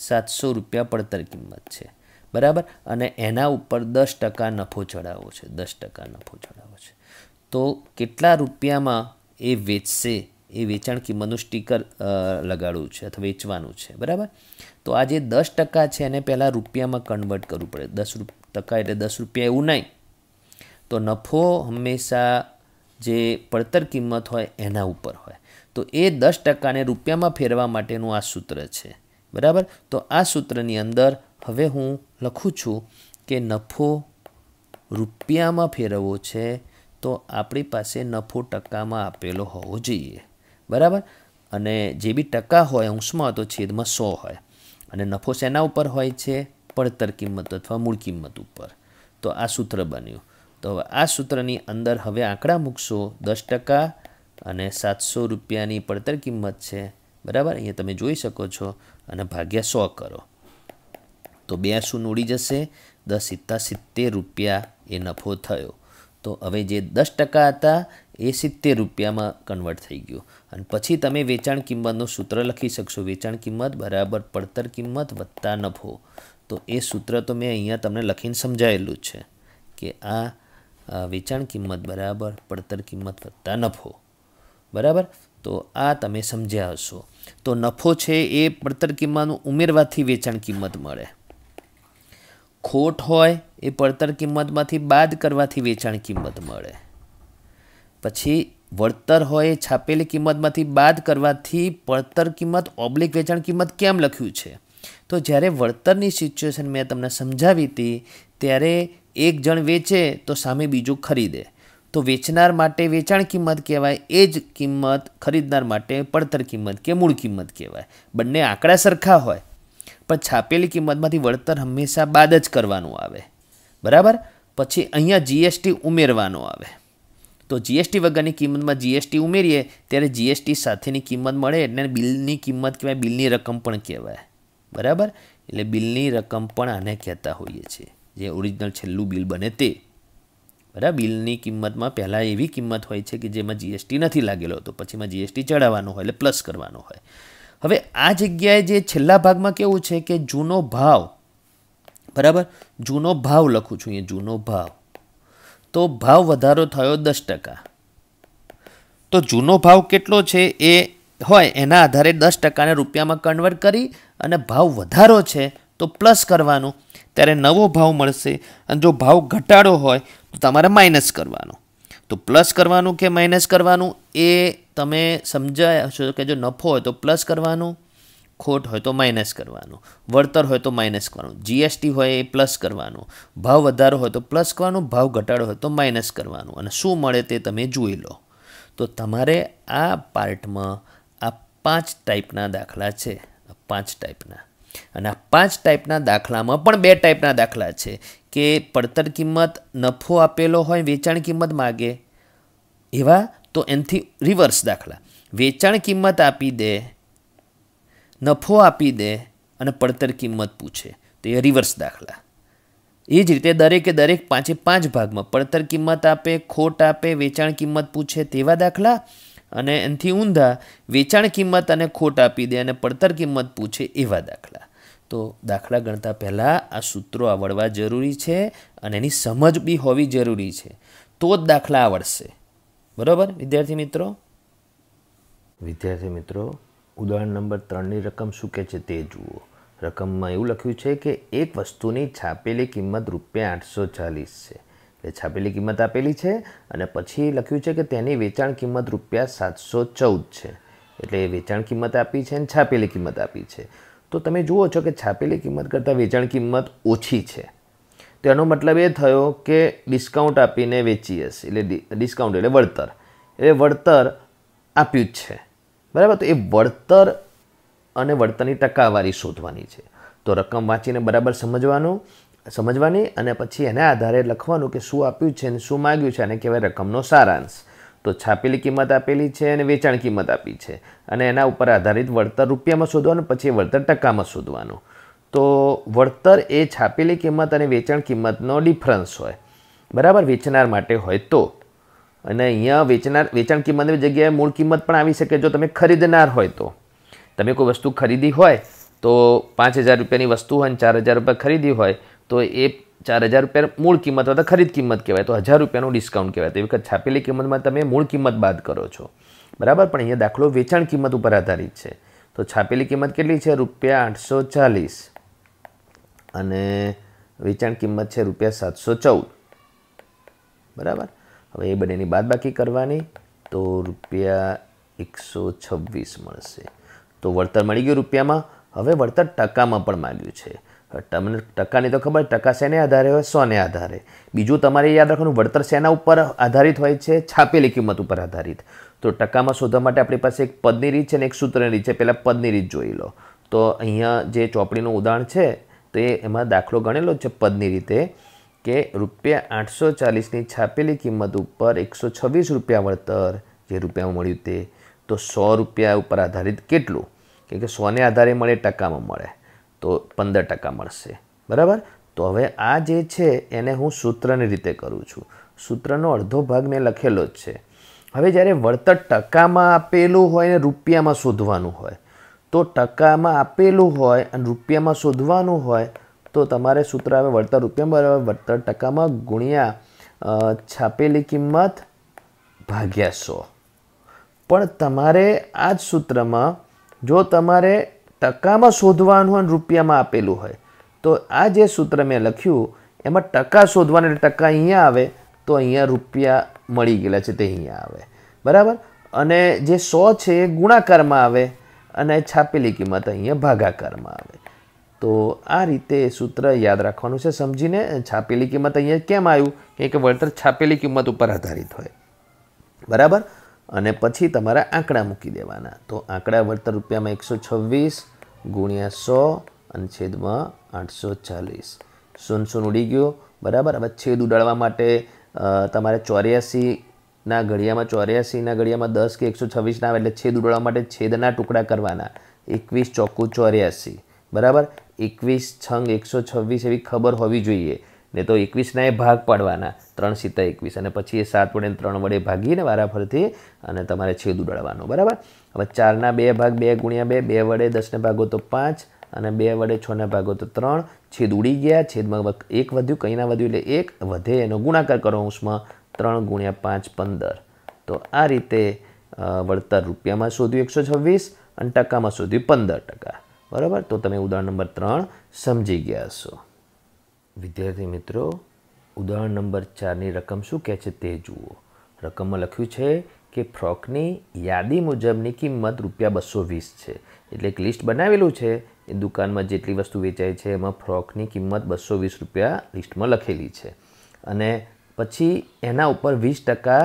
સાતસો રૂપિયા પડતર કિંમત છે બરાબર અને એના ઉપર દસ ટકા નફો ચડાવવો છે દસ ટકા નફો ચડાવવો છે તો કેટલા રૂપિયામાં એ વેચશે એ વેચાણ કિંમતનું સ્ટીકર લગાડવું છે અથવા વેચવાનું છે બરાબર તો આ જે દસ ટકા છે એને પહેલાં રૂપિયામાં કન્વર્ટ કરવું પડે દસ રૂપ ટકા એટલે દસ રૂપિયા એવું નહીં તો નફો હંમેશા જે પડતર કિંમત હોય એના ઉપર હોય તો એ દસ ટકાને રૂપિયામાં ફેરવા માટેનું આ સૂત્ર છે બરાબર તો આ સૂત્રની અંદર હવે હું લખું છું કે નફો રૂપિયામાં ફેરવવો છે તો આપણી પાસે નફો ટકામાં આપેલો હોવો જોઈએ બરાબર અને જે બી ટકા હોય અંશમાં તો છેદમાં સો હોય અને નફો શેના ઉપર હોય છે પડતર કિંમત અથવા મૂળ કિંમત ઉપર તો આ સૂત્ર બન્યું તો હવે આ સૂત્રની અંદર હવે આંકડા મૂકશો દસ ટકા અને સાતસો રૂપિયાની પડતર કિંમત છે બરાબર અહીંયા તમે જોઈ શકો છો અને ભાગ્યા સો કરો તો બે શૂન્ય ઉડી જશે દસ સિત્તા સિત્તેર રૂપિયા એ નફો થયો તો હવે જે દસ ટકા હતા એ સિત્તેર રૂપિયામાં કન્વર્ટ થઈ ગયું અને પછી તમે વેચાણ કિંમતનું સૂત્ર લખી શકશો વેચાણ કિંમત બરાબર પડતર કિંમત વત્તા નફો તો એ સૂત્ર તો મેં અહીંયા તમને લખીને સમજાયેલું છે કે આ વેચાણ કિંમત બરાબર પડતર કિંમત વત્તા નફો બરાબર તો આ તમે સમજ્યા હશો તો નફો છે એ પડતર કિંમતનું ઉમેરવાથી વેચાણ કિંમત મળે ખોટ હોય એ પડતર કિંમતમાંથી બાદ કરવાથી વેચાણ કિંમત મળે પછી વળતર હોય એ છાપેલી કિંમતમાંથી બાદ કરવાથી પડતર કિંમત ઓબ્લિક વેચાણ કિંમત કેમ લખ્યું છે તો જ્યારે વળતરની સિચ્યુએશન મેં તમને સમજાવી હતી ત્યારે એક જણ વેચે તો સામે બીજું ખરીદે તો વેચનાર માટે વેચાણ કિંમત કહેવાય એ જ કિંમત ખરીદનાર માટે પડતર કિંમત કે મૂળ કિંમત કહેવાય બંને આંકડા સરખા હોય પણ છાપેલી કિંમતમાંથી વળતર હંમેશા બાદ જ કરવાનું આવે બરાબર પછી અહીંયા જીએસટી ઉમેરવાનો આવે તો જીએસટી વગરની કિંમતમાં જીએસટી ઉમેરીએ ત્યારે જીએસટી સાથેની કિંમત મળે એટલે બિલની કિંમત કહેવાય બિલની રકમ પણ કહેવાય બરાબર એટલે બિલની રકમ પણ આને કહેતા હોઈએ છીએ જે ઓરિજિનલ છેલ્લું બિલ બને તે બરાબર બિલની કિંમતમાં પહેલાં એવી કિંમત હોય છે કે જેમાં જીએસટી નથી લાગેલો તો પછીમાં જીએસટી ચડાવવાનો હોય એટલે પ્લસ કરવાનો હોય હવે આ જગ્યાએ જે છેલ્લા ભાગમાં કેવું છે કે જૂનો ભાવ બરાબર જૂનો ભાવ લખું છું અહીંયા જૂનો ભાવ તો ભાવ વધારો થયો દસ ટકા તો જૂનો ભાવ કેટલો છે એ હોય એના આધારે દસ ટકાને રૂપિયામાં કન્વર્ટ કરી અને ભાવ વધારો છે તો પ્લસ કરવાનું ત્યારે નવો ભાવ મળશે અને જો ભાવ ઘટાડો હોય તો તમારે માઇનસ કરવાનો તો પ્લસ કરવાનું કે માઇનસ કરવાનું એ તમે સમજાયા છો કે જો નફો હોય તો પ્લસ કરવાનું ખોટ હોય તો માઇનસ કરવાનું વળતર હોય તો માઇનસ કરવાનું જીએસટી હોય એ પ્લસ કરવાનું ભાવ વધારો હોય તો પ્લસ કરવાનું ભાવ ઘટાડો હોય તો માઇનસ કરવાનું અને શું મળે તે તમે જોઈ લો તો તમારે આ પાર્ટમાં આ પાંચ ટાઈપના દાખલા છે પાંચ ટાઈપના અને આ પાંચ ટાઈપના દાખલામાં પણ બે ટાઈપના દાખલા છે કે પડતર કિંમત નફો આપેલો હોય વેચાણ કિંમત માગે એવા તો એનાથી રિવર્સ દાખલા વેચાણ કિંમત આપી દે નફો આપી દે અને પડતર કિંમત પૂછે તો એ રિવર્સ દાખલા એ જ રીતે દરેકે દરેક પાંચે પાંચ ભાગમાં પડતર કિંમત આપે ખોટ આપે વેચાણ કિંમત પૂછે તેવા દાખલા અને એનાથી ઊંધા વેચાણ કિંમત અને ખોટ આપી દે અને પડતર કિંમત પૂછે એવા દાખલા તો દાખલા ગણતા પહેલાં આ સૂત્રો આવડવા જરૂરી છે અને એની સમજ બી હોવી જરૂરી છે તો જ દાખલા આવડશે બરાબર વિદ્યાર્થી મિત્રો વિદ્યાર્થી મિત્રો ઉદાહરણ નંબર ત્રણની રકમ શું કહે છે તે જુઓ રકમમાં એવું લખ્યું છે કે એક વસ્તુની છાપેલી કિંમત રૂપિયા આઠસો ચાલીસ છે એટલે છાપેલી કિંમત આપેલી છે અને પછી લખ્યું છે કે તેની વેચાણ કિંમત રૂપિયા સાતસો ચૌદ છે એટલે વેચાણ કિંમત આપી છે અને છાપેલી કિંમત આપી છે તો તમે જુઓ છો કે છાપેલી કિંમત કરતાં વેચાણ કિંમત ઓછી છે તેનો મતલબ એ થયો કે ડિસ્કાઉન્ટ આપીને વેચી હશે એટલે ડિસ્કાઉન્ટ એટલે વળતર એ વળતર આપ્યું જ છે બરાબર તો એ વળતર અને વળતરની ટકાવારી શોધવાની છે તો રકમ વાંચીને બરાબર સમજવાનું સમજવાની અને પછી એના આધારે લખવાનું કે શું આપ્યું છે અને શું માગ્યું છે અને કહેવાય રકમનો સારાંશ તો છાપેલી કિંમત આપેલી છે અને વેચાણ કિંમત આપી છે અને એના ઉપર આધારિત વળતર રૂપિયામાં શોધવાનું પછી વળતર ટકામાં શોધવાનું તો વળતર એ છાપેલી કિંમત અને વેચાણ કિંમતનો ડિફરન્સ હોય બરાબર વેચનાર માટે હોય તો અને અહીંયા વેચનાર વેચાણ કિંમતની જગ્યાએ મૂળ કિંમત પણ આવી શકે જો તમે ખરીદનાર હોય તો તમે કોઈ વસ્તુ ખરીદી હોય તો પાંચ હજાર રૂપિયાની વસ્તુ હોય અને ચાર હજાર રૂપિયા ખરીદી હોય તો એ ચાર હજાર રૂપિયા મૂળ કિંમત અથવા ખરીદ કિંમત કહેવાય તો હજાર રૂપિયાનું ડિસ્કાઉન્ટ કહેવાય તો એ વખત છાપેલી કિંમતમાં તમે મૂળ કિંમત બાદ કરો છો બરાબર પણ અહીંયા દાખલો વેચાણ કિંમત ઉપર આધારિત છે તો છાપેલી કિંમત કેટલી છે રૂપિયા આઠસો ચાલીસ અને વેચાણ કિંમત છે રૂપિયા સાતસો ચૌદ બરાબર હવે એ બંનેની બાકી કરવાની તો રૂપિયા એકસો છવ્વીસ મળશે તો વળતર મળી ગયું રૂપિયામાં હવે વળતર ટકામાં પણ માગ્યું છે તમને ટકાની તો ખબર ટકા શેને આધારે હોય સોને આધારે બીજું તમારે યાદ રાખવાનું વળતર શેના ઉપર આધારિત હોય છે છાપેલી કિંમત ઉપર આધારિત તો ટકામાં શોધવા માટે આપણી પાસે એક પદની રીત છે અને એક સૂત્રની રીત છે પહેલાં પદની રીત જોઈ લો તો અહીંયા જે ચોપડીનું ઉદાહરણ છે તે એમાં દાખલો ગણેલો છે પદની રીતે કે રૂપિયા આઠસો ચાલીસની છાપેલી કિંમત ઉપર એકસો છવ્વીસ રૂપિયા વળતર જે રૂપિયામાં મળ્યું તે તો સો રૂપિયા ઉપર આધારિત કેટલું કે સોને આધારે મળે ટકામાં મળે તો પંદર ટકા મળશે બરાબર તો હવે આ જે છે એને હું સૂત્રની રીતે કરું છું સૂત્રનો અડધો ભાગ મેં લખેલો જ છે હવે જ્યારે વળતર ટકામાં આપેલું હોય ને રૂપિયામાં શોધવાનું હોય તો ટકામાં આપેલું હોય અને રૂપિયામાં શોધવાનું હોય તો તમારે સૂત્ર હવે વળતર રૂપિયા બરાબર વળતર ટકામાં ગુણ્યા છાપેલી કિંમત ભાગ્યા સો પણ તમારે આ જ સૂત્રમાં જો તમારે ટકામાં શોધવાનું અને રૂપિયામાં આપેલું હોય તો આ જે સૂત્ર મેં લખ્યું એમાં ટકા શોધવાના એટલે ટકા અહીંયા આવે તો અહીંયા રૂપિયા મળી ગયેલા છે તે અહીંયા આવે બરાબર અને જે સો છે એ ગુણાકારમાં આવે અને છાપેલી કિંમત અહીંયા ભાગાકારમાં આવે તો આ રીતે સૂત્ર યાદ રાખવાનું છે સમજીને છાપેલી કિંમત અહીંયા કેમ આવ્યું કે વળતર છાપેલી કિંમત ઉપર આધારિત હોય બરાબર અને પછી તમારા આંકડા મૂકી દેવાના તો આંકડા વળતર રૂપિયામાં એકસો છવ્વીસ ગુણ્યા સો અને છેદમાં આઠસો ચાલીસ સોન સોન ઉડી ગયો બરાબર હવે છેદ ઉડાડવા માટે તમારે ચોર્યાસીના ઘડિયામાં ચોર્યાસીના ઘડિયામાં દસ કે એકસો છવ્વીસના આવે એટલે છેદ ઉડાડવા માટે છેદના ટુકડા કરવાના એકવીસ ચોખ્ખું ચોર્યાસી બરાબર એકવીસ છંગ એકસો છવ્વીસ એવી ખબર હોવી જોઈએ ને તો એકવીસના એ ભાગ પાડવાના ત્રણ સિત્તા એકવીસ અને પછી એ સાત વડે ત્રણ વડે ભાગીને વારાફરથી અને તમારે છેદ ઉડાડવાનો બરાબર હવે ચારના બે ભાગ બે ગુણ્યા બે બે વડે દસને ભાગો તો પાંચ અને બે વડે છના ભાગો તો ત્રણ છેદ ઉડી ગયા છેદમાં એક વધ્યું કંઈના વધ્યું એટલે એક વધે એનો ગુણાકાર કરો અંશમાં ત્રણ ગુણ્યા પાંચ પંદર તો આ રીતે વળતર રૂપિયામાં શોધ્યું એકસો છવ્વીસ અને ટકામાં શોધ્યું પંદર ટકા બરાબર તો તમે ઉદાહરણ નંબર ત્રણ સમજી ગયા છો વિદ્યાર્થી મિત્રો ઉદાહરણ નંબર ચારની રકમ શું કહે છે તે જુઓ રકમમાં લખ્યું છે કે ફ્રોકની યાદી મુજબની કિંમત રૂપિયા બસો વીસ છે એટલે એક લિસ્ટ બનાવેલું છે એ દુકાનમાં જેટલી વસ્તુ વેચાય છે એમાં ફ્રોકની કિંમત બસો વીસ રૂપિયા લિસ્ટમાં લખેલી છે અને પછી એના ઉપર વીસ ટકા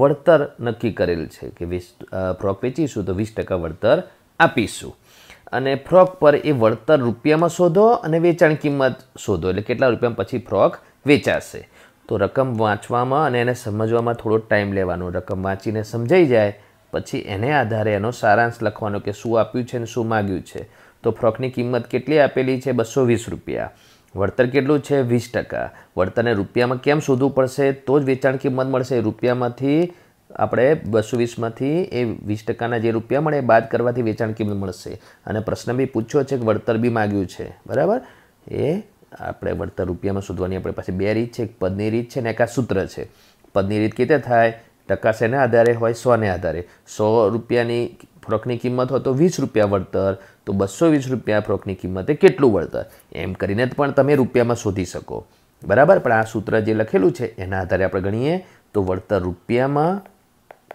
વળતર નક્કી કરેલ છે કે વીસ ફ્રોક વેચીશું તો વીસ ટકા વળતર આપીશું અને ફ્રોક પર એ વળતર રૂપિયામાં શોધો અને વેચાણ કિંમત શોધો એટલે કેટલા રૂપિયામાં પછી ફ્રોક વેચાશે તો રકમ વાંચવામાં અને એને સમજવામાં થોડો ટાઈમ લેવાનો રકમ વાંચીને સમજાઈ જાય પછી એને આધારે એનો સારાંશ લખવાનો કે શું આપ્યું છે અને શું માગ્યું છે તો ફ્રોકની કિંમત કેટલી આપેલી છે બસો વીસ રૂપિયા વળતર કેટલું છે વીસ ટકા વળતરને રૂપિયામાં કેમ શોધવું પડશે તો જ વેચાણ કિંમત મળશે રૂપિયામાંથી આપણે બસો વીસમાંથી એ વીસ ટકાના જે રૂપિયા મળે એ બાદ કરવાથી વેચાણ કિંમત મળશે અને પ્રશ્ન બી પૂછ્યો છે કે વળતર બી માગ્યું છે બરાબર એ આપણે વળતર રૂપિયામાં શોધવાની આપણી પાસે બે રીત છે એક પદની રીત છે ને એક આ સૂત્ર છે પદની રીત કીતે થાય ટકા શેના આધારે હોય સોને આધારે સો રૂપિયાની ફ્રોકની કિંમત હોય તો વીસ રૂપિયા વળતર તો બસો વીસ રૂપિયા ફ્રોકની કિંમતે કેટલું વળતર એમ કરીને પણ તમે રૂપિયામાં શોધી શકો બરાબર પણ આ સૂત્ર જે લખેલું છે એના આધારે આપણે ગણીએ તો વળતર રૂપિયામાં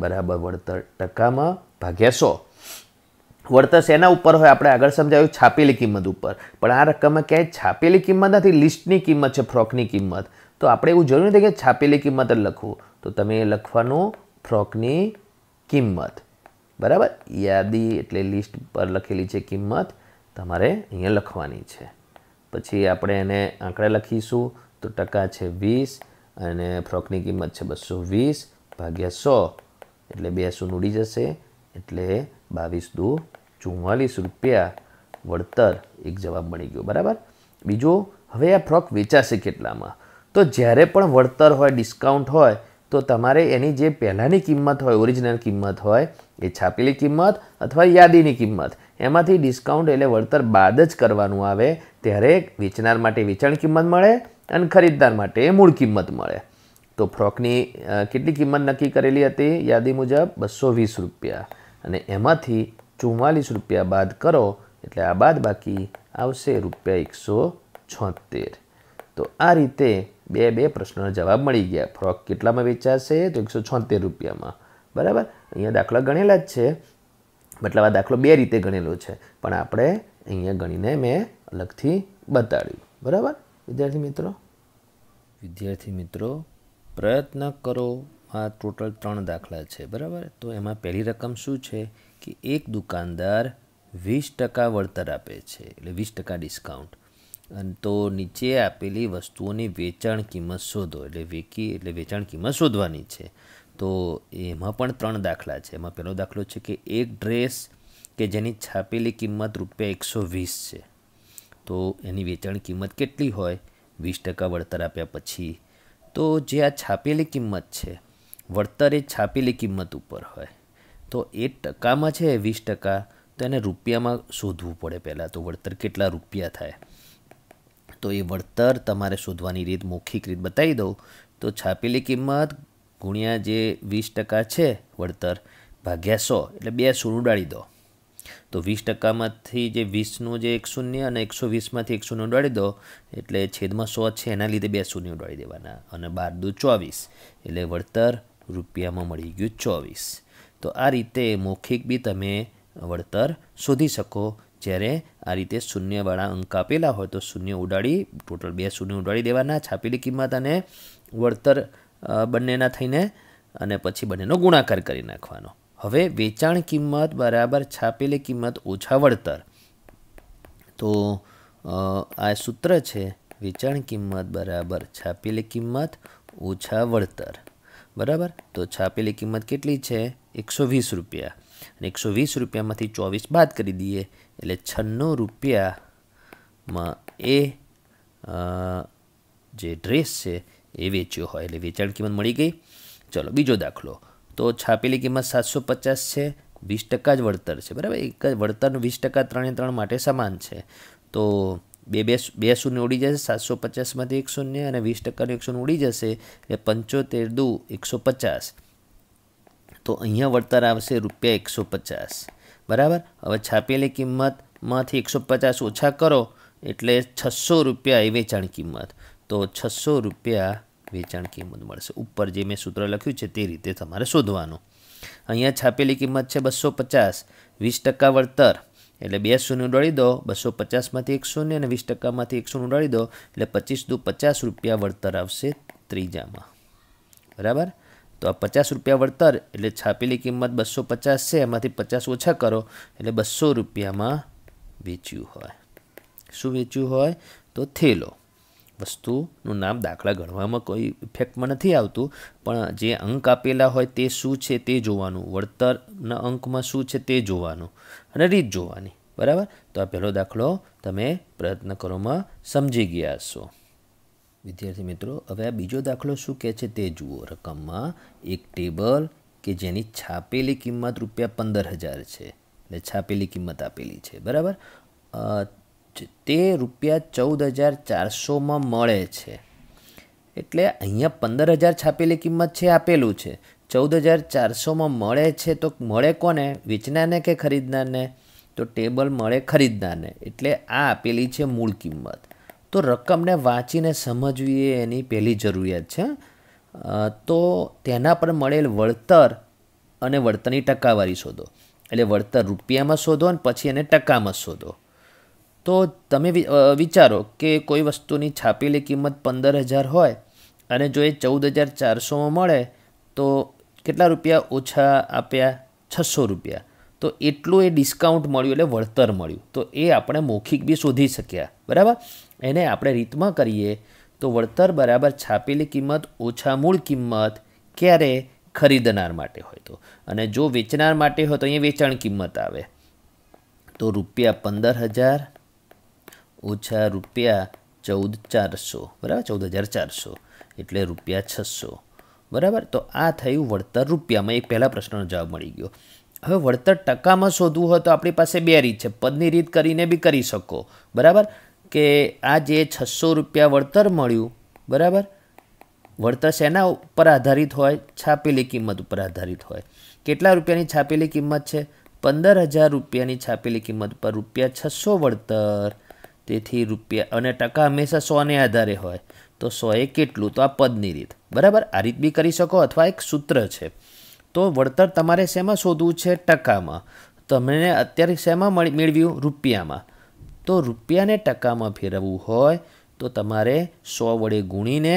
બરાબર વળતર ટકામાં ભાગ્યા સો વળતર શેના ઉપર હોય આપણે આગળ સમજાવ્યું છાપેલી કિંમત ઉપર પણ આ રકમમાં ક્યાંય છાપેલી કિંમત નથી લિસ્ટની કિંમત છે ફ્રોકની કિંમત તો આપણે એવું જરૂર નથી કે છાપેલી કિંમત જ લખવું તો તમે એ લખવાનું ફ્રોકની કિંમત બરાબર યાદી એટલે લિસ્ટ પર લખેલી છે કિંમત તમારે અહીંયા લખવાની છે પછી આપણે એને આંકડા લખીશું તો ટકા છે વીસ અને ફ્રોકની કિંમત છે બસો વીસ ભાગ્યા સો એટલે બે શું ઉડી જશે એટલે બાવીસ દુ ચુમ્માલીસ રૂપિયા વળતર એક જવાબ મળી ગયો બરાબર બીજો હવે આ ફ્રોક વેચાશે કેટલામાં તો જ્યારે પણ વળતર હોય ડિસ્કાઉન્ટ હોય તો તમારે એની જે પહેલાંની કિંમત હોય ઓરિજિનલ કિંમત હોય એ છાપેલી કિંમત અથવા યાદીની કિંમત એમાંથી ડિસ્કાઉન્ટ એટલે વળતર બાદ જ કરવાનું આવે ત્યારે વેચનાર માટે વેચાણ કિંમત મળે અને ખરીદનાર માટે મૂળ કિંમત મળે તો ફ્રોકની કેટલી કિંમત નક્કી કરેલી હતી યાદી મુજબ બસો વીસ રૂપિયા અને એમાંથી ચુમ્માલીસ રૂપિયા બાદ કરો એટલે આ બાદ બાકી આવશે રૂપિયા એકસો છોતેર તો આ રીતે બે બે પ્રશ્નોના જવાબ મળી ગયા ફ્રોક કેટલામાં વેચાશે તો એકસો છોતેર રૂપિયામાં બરાબર અહીંયા દાખલા ગણેલા જ છે મતલબ આ દાખલો બે રીતે ગણેલો છે પણ આપણે અહીંયા ગણીને મેં અલગથી બતાડ્યું બરાબર વિદ્યાર્થી મિત્રો વિદ્યાર્થી મિત્રો પ્રયત્ન કરો આ ટોટલ ત્રણ દાખલા છે બરાબર તો એમાં પહેલી રકમ શું છે કે એક દુકાનદાર વીસ ટકા વળતર આપે છે એટલે વીસ ટકા ડિસ્કાઉન્ટ અને તો નીચે આપેલી વસ્તુઓની વેચાણ કિંમત શોધો એટલે વેકી એટલે વેચાણ કિંમત શોધવાની છે તો એમાં પણ ત્રણ દાખલા છે એમાં પહેલો દાખલો છે કે એક ડ્રેસ કે જેની છાપેલી કિંમત રૂપિયા એકસો વીસ છે તો એની વેચાણ કિંમત કેટલી હોય વીસ ટકા વળતર આપ્યા પછી તો જે આ છાપેલી કિંમત છે વળતર એ છાપેલી કિંમત ઉપર હોય તો એ ટકામાં છે વીસ ટકા તો એને રૂપિયામાં શોધવું પડે પહેલાં તો વળતર કેટલા રૂપિયા થાય તો એ વળતર તમારે શોધવાની રીત મૌખિક રીત બતાવી દઉં તો છાપેલી કિંમત ગુણ્યા જે વીસ ટકા છે વળતર ભાગ્યા સો એટલે બે સોનું ઉડાડી દો તો વીસ ટકામાંથી જે વીસનું જે એક શૂન્ય અને એકસો વીસમાંથી એક શૂન્ય ઉડાડી દો એટલે છેદમાં સો છે એના લીધે બે શૂન્ય ઉડાડી દેવાના અને બાર દુ ચોવીસ એટલે વળતર રૂપિયામાં મળી ગયું ચોવીસ તો આ રીતે મૌખિક બી તમે વળતર શોધી શકો જ્યારે આ રીતે શૂન્યવાળા અંક આપેલા હોય તો શૂન્ય ઉડાડી ટોટલ બે શૂન્ય ઉડાડી દેવાના છાપેલી કિંમત અને વળતર બંનેના થઈને અને પછી બંનેનો ગુણાકાર કરી નાખવાનો હવે વેચાણ કિંમત બરાબર છાપેલી કિંમત ઓછા વળતર તો આ સૂત્ર છે વેચાણ કિંમત બરાબર છાપેલી કિંમત ઓછા વળતર બરાબર તો છાપેલી કિંમત કેટલી છે એકસો વીસ રૂપિયા અને એકસો વીસ રૂપિયામાંથી ચોવીસ બાદ કરી દઈએ એટલે છન્નું રૂપિયામાં એ જે ડ્રેસ છે એ વેચ્યો હોય એટલે વેચાણ કિંમત મળી ગઈ ચલો બીજો દાખલો તો છાપેલી કિંમત સાતસો પચાસ છે વીસ ટકા જ વળતર છે બરાબર એક જ વળતરનું વીસ ટકા ત્રણે ત્રણ માટે સમાન છે તો બે બે બે શૂન્ય ઉડી જશે સાતસો પચાસમાંથી એક શૂન્ય અને વીસ ટકાનું એક શૂન્ય ઉડી જશે એટલે પંચોતેર દુ એકસો પચાસ તો અહીંયા વળતર આવશે રૂપિયા એકસો પચાસ બરાબર હવે છાપેલી કિંમતમાંથી એકસો પચાસ ઓછા કરો એટલે છસો રૂપિયા એ વેચાણ કિંમત તો છસો રૂપિયા વેચાણ કિંમત મળશે ઉપર જે મેં સૂત્ર લખ્યું છે તે રીતે તમારે શોધવાનું અહીંયા છાપેલી કિંમત છે બસો પચાસ વીસ ટકા વળતર એટલે બે શૂન્ય ઉડાડી દો બસો પચાસમાંથી એક શૂન્ય અને વીસ ટકામાંથી એક શૂન્ય ઉડાડી દો એટલે પચીસ દુ પચાસ રૂપિયા વળતર આવશે ત્રીજામાં બરાબર તો આ પચાસ રૂપિયા વળતર એટલે છાપેલી કિંમત બસો પચાસ છે એમાંથી પચાસ ઓછા કરો એટલે બસો રૂપિયામાં વેચ્યું હોય શું વેચ્યું હોય તો થેલો વસ્તુનું નામ દાખલા ગણવામાં કોઈ ઇફેક્ટમાં નથી આવતું પણ જે અંક આપેલા હોય તે શું છે તે જોવાનું વળતરના અંકમાં શું છે તે જોવાનું અને રીત જોવાની બરાબર તો આ પહેલો દાખલો તમે પ્રયત્ન કરોમાં સમજી ગયા છો વિદ્યાર્થી મિત્રો હવે આ બીજો દાખલો શું કહે છે તે જુઓ રકમમાં એક ટેબલ કે જેની છાપેલી કિંમત રૂપિયા પંદર હજાર છે એટલે છાપેલી કિંમત આપેલી છે બરાબર તે રૂપિયા ચૌદ હજાર ચારસોમાં મળે છે એટલે અહીંયા પંદર હજાર છાપેલી કિંમત છે આપેલું છે ચૌદ હજાર ચારસોમાં મળે છે તો મળે કોને વેચનારને કે ખરીદનારને તો ટેબલ મળે ખરીદનારને એટલે આ આપેલી છે મૂળ કિંમત તો રકમને વાંચીને સમજવી એ એની પહેલી જરૂરિયાત છે તો તેના પર મળેલ વળતર અને વળતરની ટકાવારી શોધો એટલે વળતર રૂપિયામાં શોધો અને પછી એને ટકામાં શોધો તો તમે વિચારો કે કોઈ વસ્તુની છાપેલી કિંમત પંદર હજાર હોય અને જો એ ચૌદ હજાર ચારસોમાં મળે તો કેટલા રૂપિયા ઓછા આપ્યા છસો રૂપિયા તો એટલું એ ડિસ્કાઉન્ટ મળ્યું એટલે વળતર મળ્યું તો એ આપણે મૌખિક બી શોધી શક્યા બરાબર એને આપણે રીતમાં કરીએ તો વળતર બરાબર છાપેલી કિંમત ઓછા મૂળ કિંમત ક્યારે ખરીદનાર માટે હોય તો અને જો વેચનાર માટે હોય તો અહીંયા વેચાણ કિંમત આવે તો રૂપિયા પંદર હજાર ઓછા રૂપિયા ચૌદ ચારસો બરાબર ચૌદ હજાર ચારસો એટલે રૂપિયા છસો બરાબર તો આ થયું વળતર રૂપિયામાં એક પહેલાં પ્રશ્નનો જવાબ મળી ગયો હવે વળતર ટકામાં શોધવું હોય તો આપણી પાસે બે રીત છે પદની રીત કરીને બી કરી શકો બરાબર કે આ જે છસો રૂપિયા વળતર મળ્યું બરાબર વળતર શેના ઉપર આધારિત હોય છાપેલી કિંમત ઉપર આધારિત હોય કેટલા રૂપિયાની છાપેલી કિંમત છે પંદર હજાર રૂપિયાની છાપેલી કિંમત પર રૂપિયા છસો વળતર તેથી રૂપિયા અને ટકા હંમેશા સોને આધારે હોય તો સો એ કેટલું તો આ પદની રીત બરાબર આ રીત બી કરી શકો અથવા એક સૂત્ર છે તો વળતર તમારે શેમાં શોધવું છે ટકામાં તમને અત્યારે શેમાં મેળવ્યું રૂપિયામાં તો રૂપિયાને ટકામાં ફેરવવું હોય તો તમારે સો વડે ગુણીને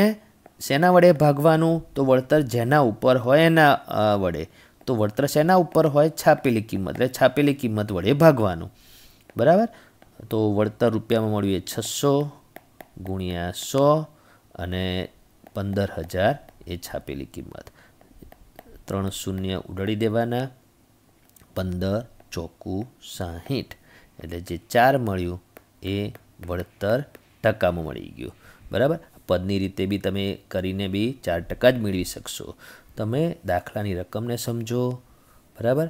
શેના વડે ભાગવાનું તો વળતર જેના ઉપર હોય એના વડે તો વળતર શેના ઉપર હોય છાપેલી કિંમત એટલે છાપેલી કિંમત વડે ભાગવાનું બરાબર તો વળતર રૂપિયામાં મળ્યું એ છસો ગુણ્યા સો અને પંદર હજાર એ છાપેલી કિંમત ત્રણ શૂન્ય ઉડાડી દેવાના પંદર ચોકું સાહીઠ એટલે જે ચાર મળ્યું એ વળતર ટકામાં મળી ગયું બરાબર પદની રીતે બી તમે કરીને બી ચાર ટકા જ મેળવી શકશો તમે દાખલાની રકમને સમજો બરાબર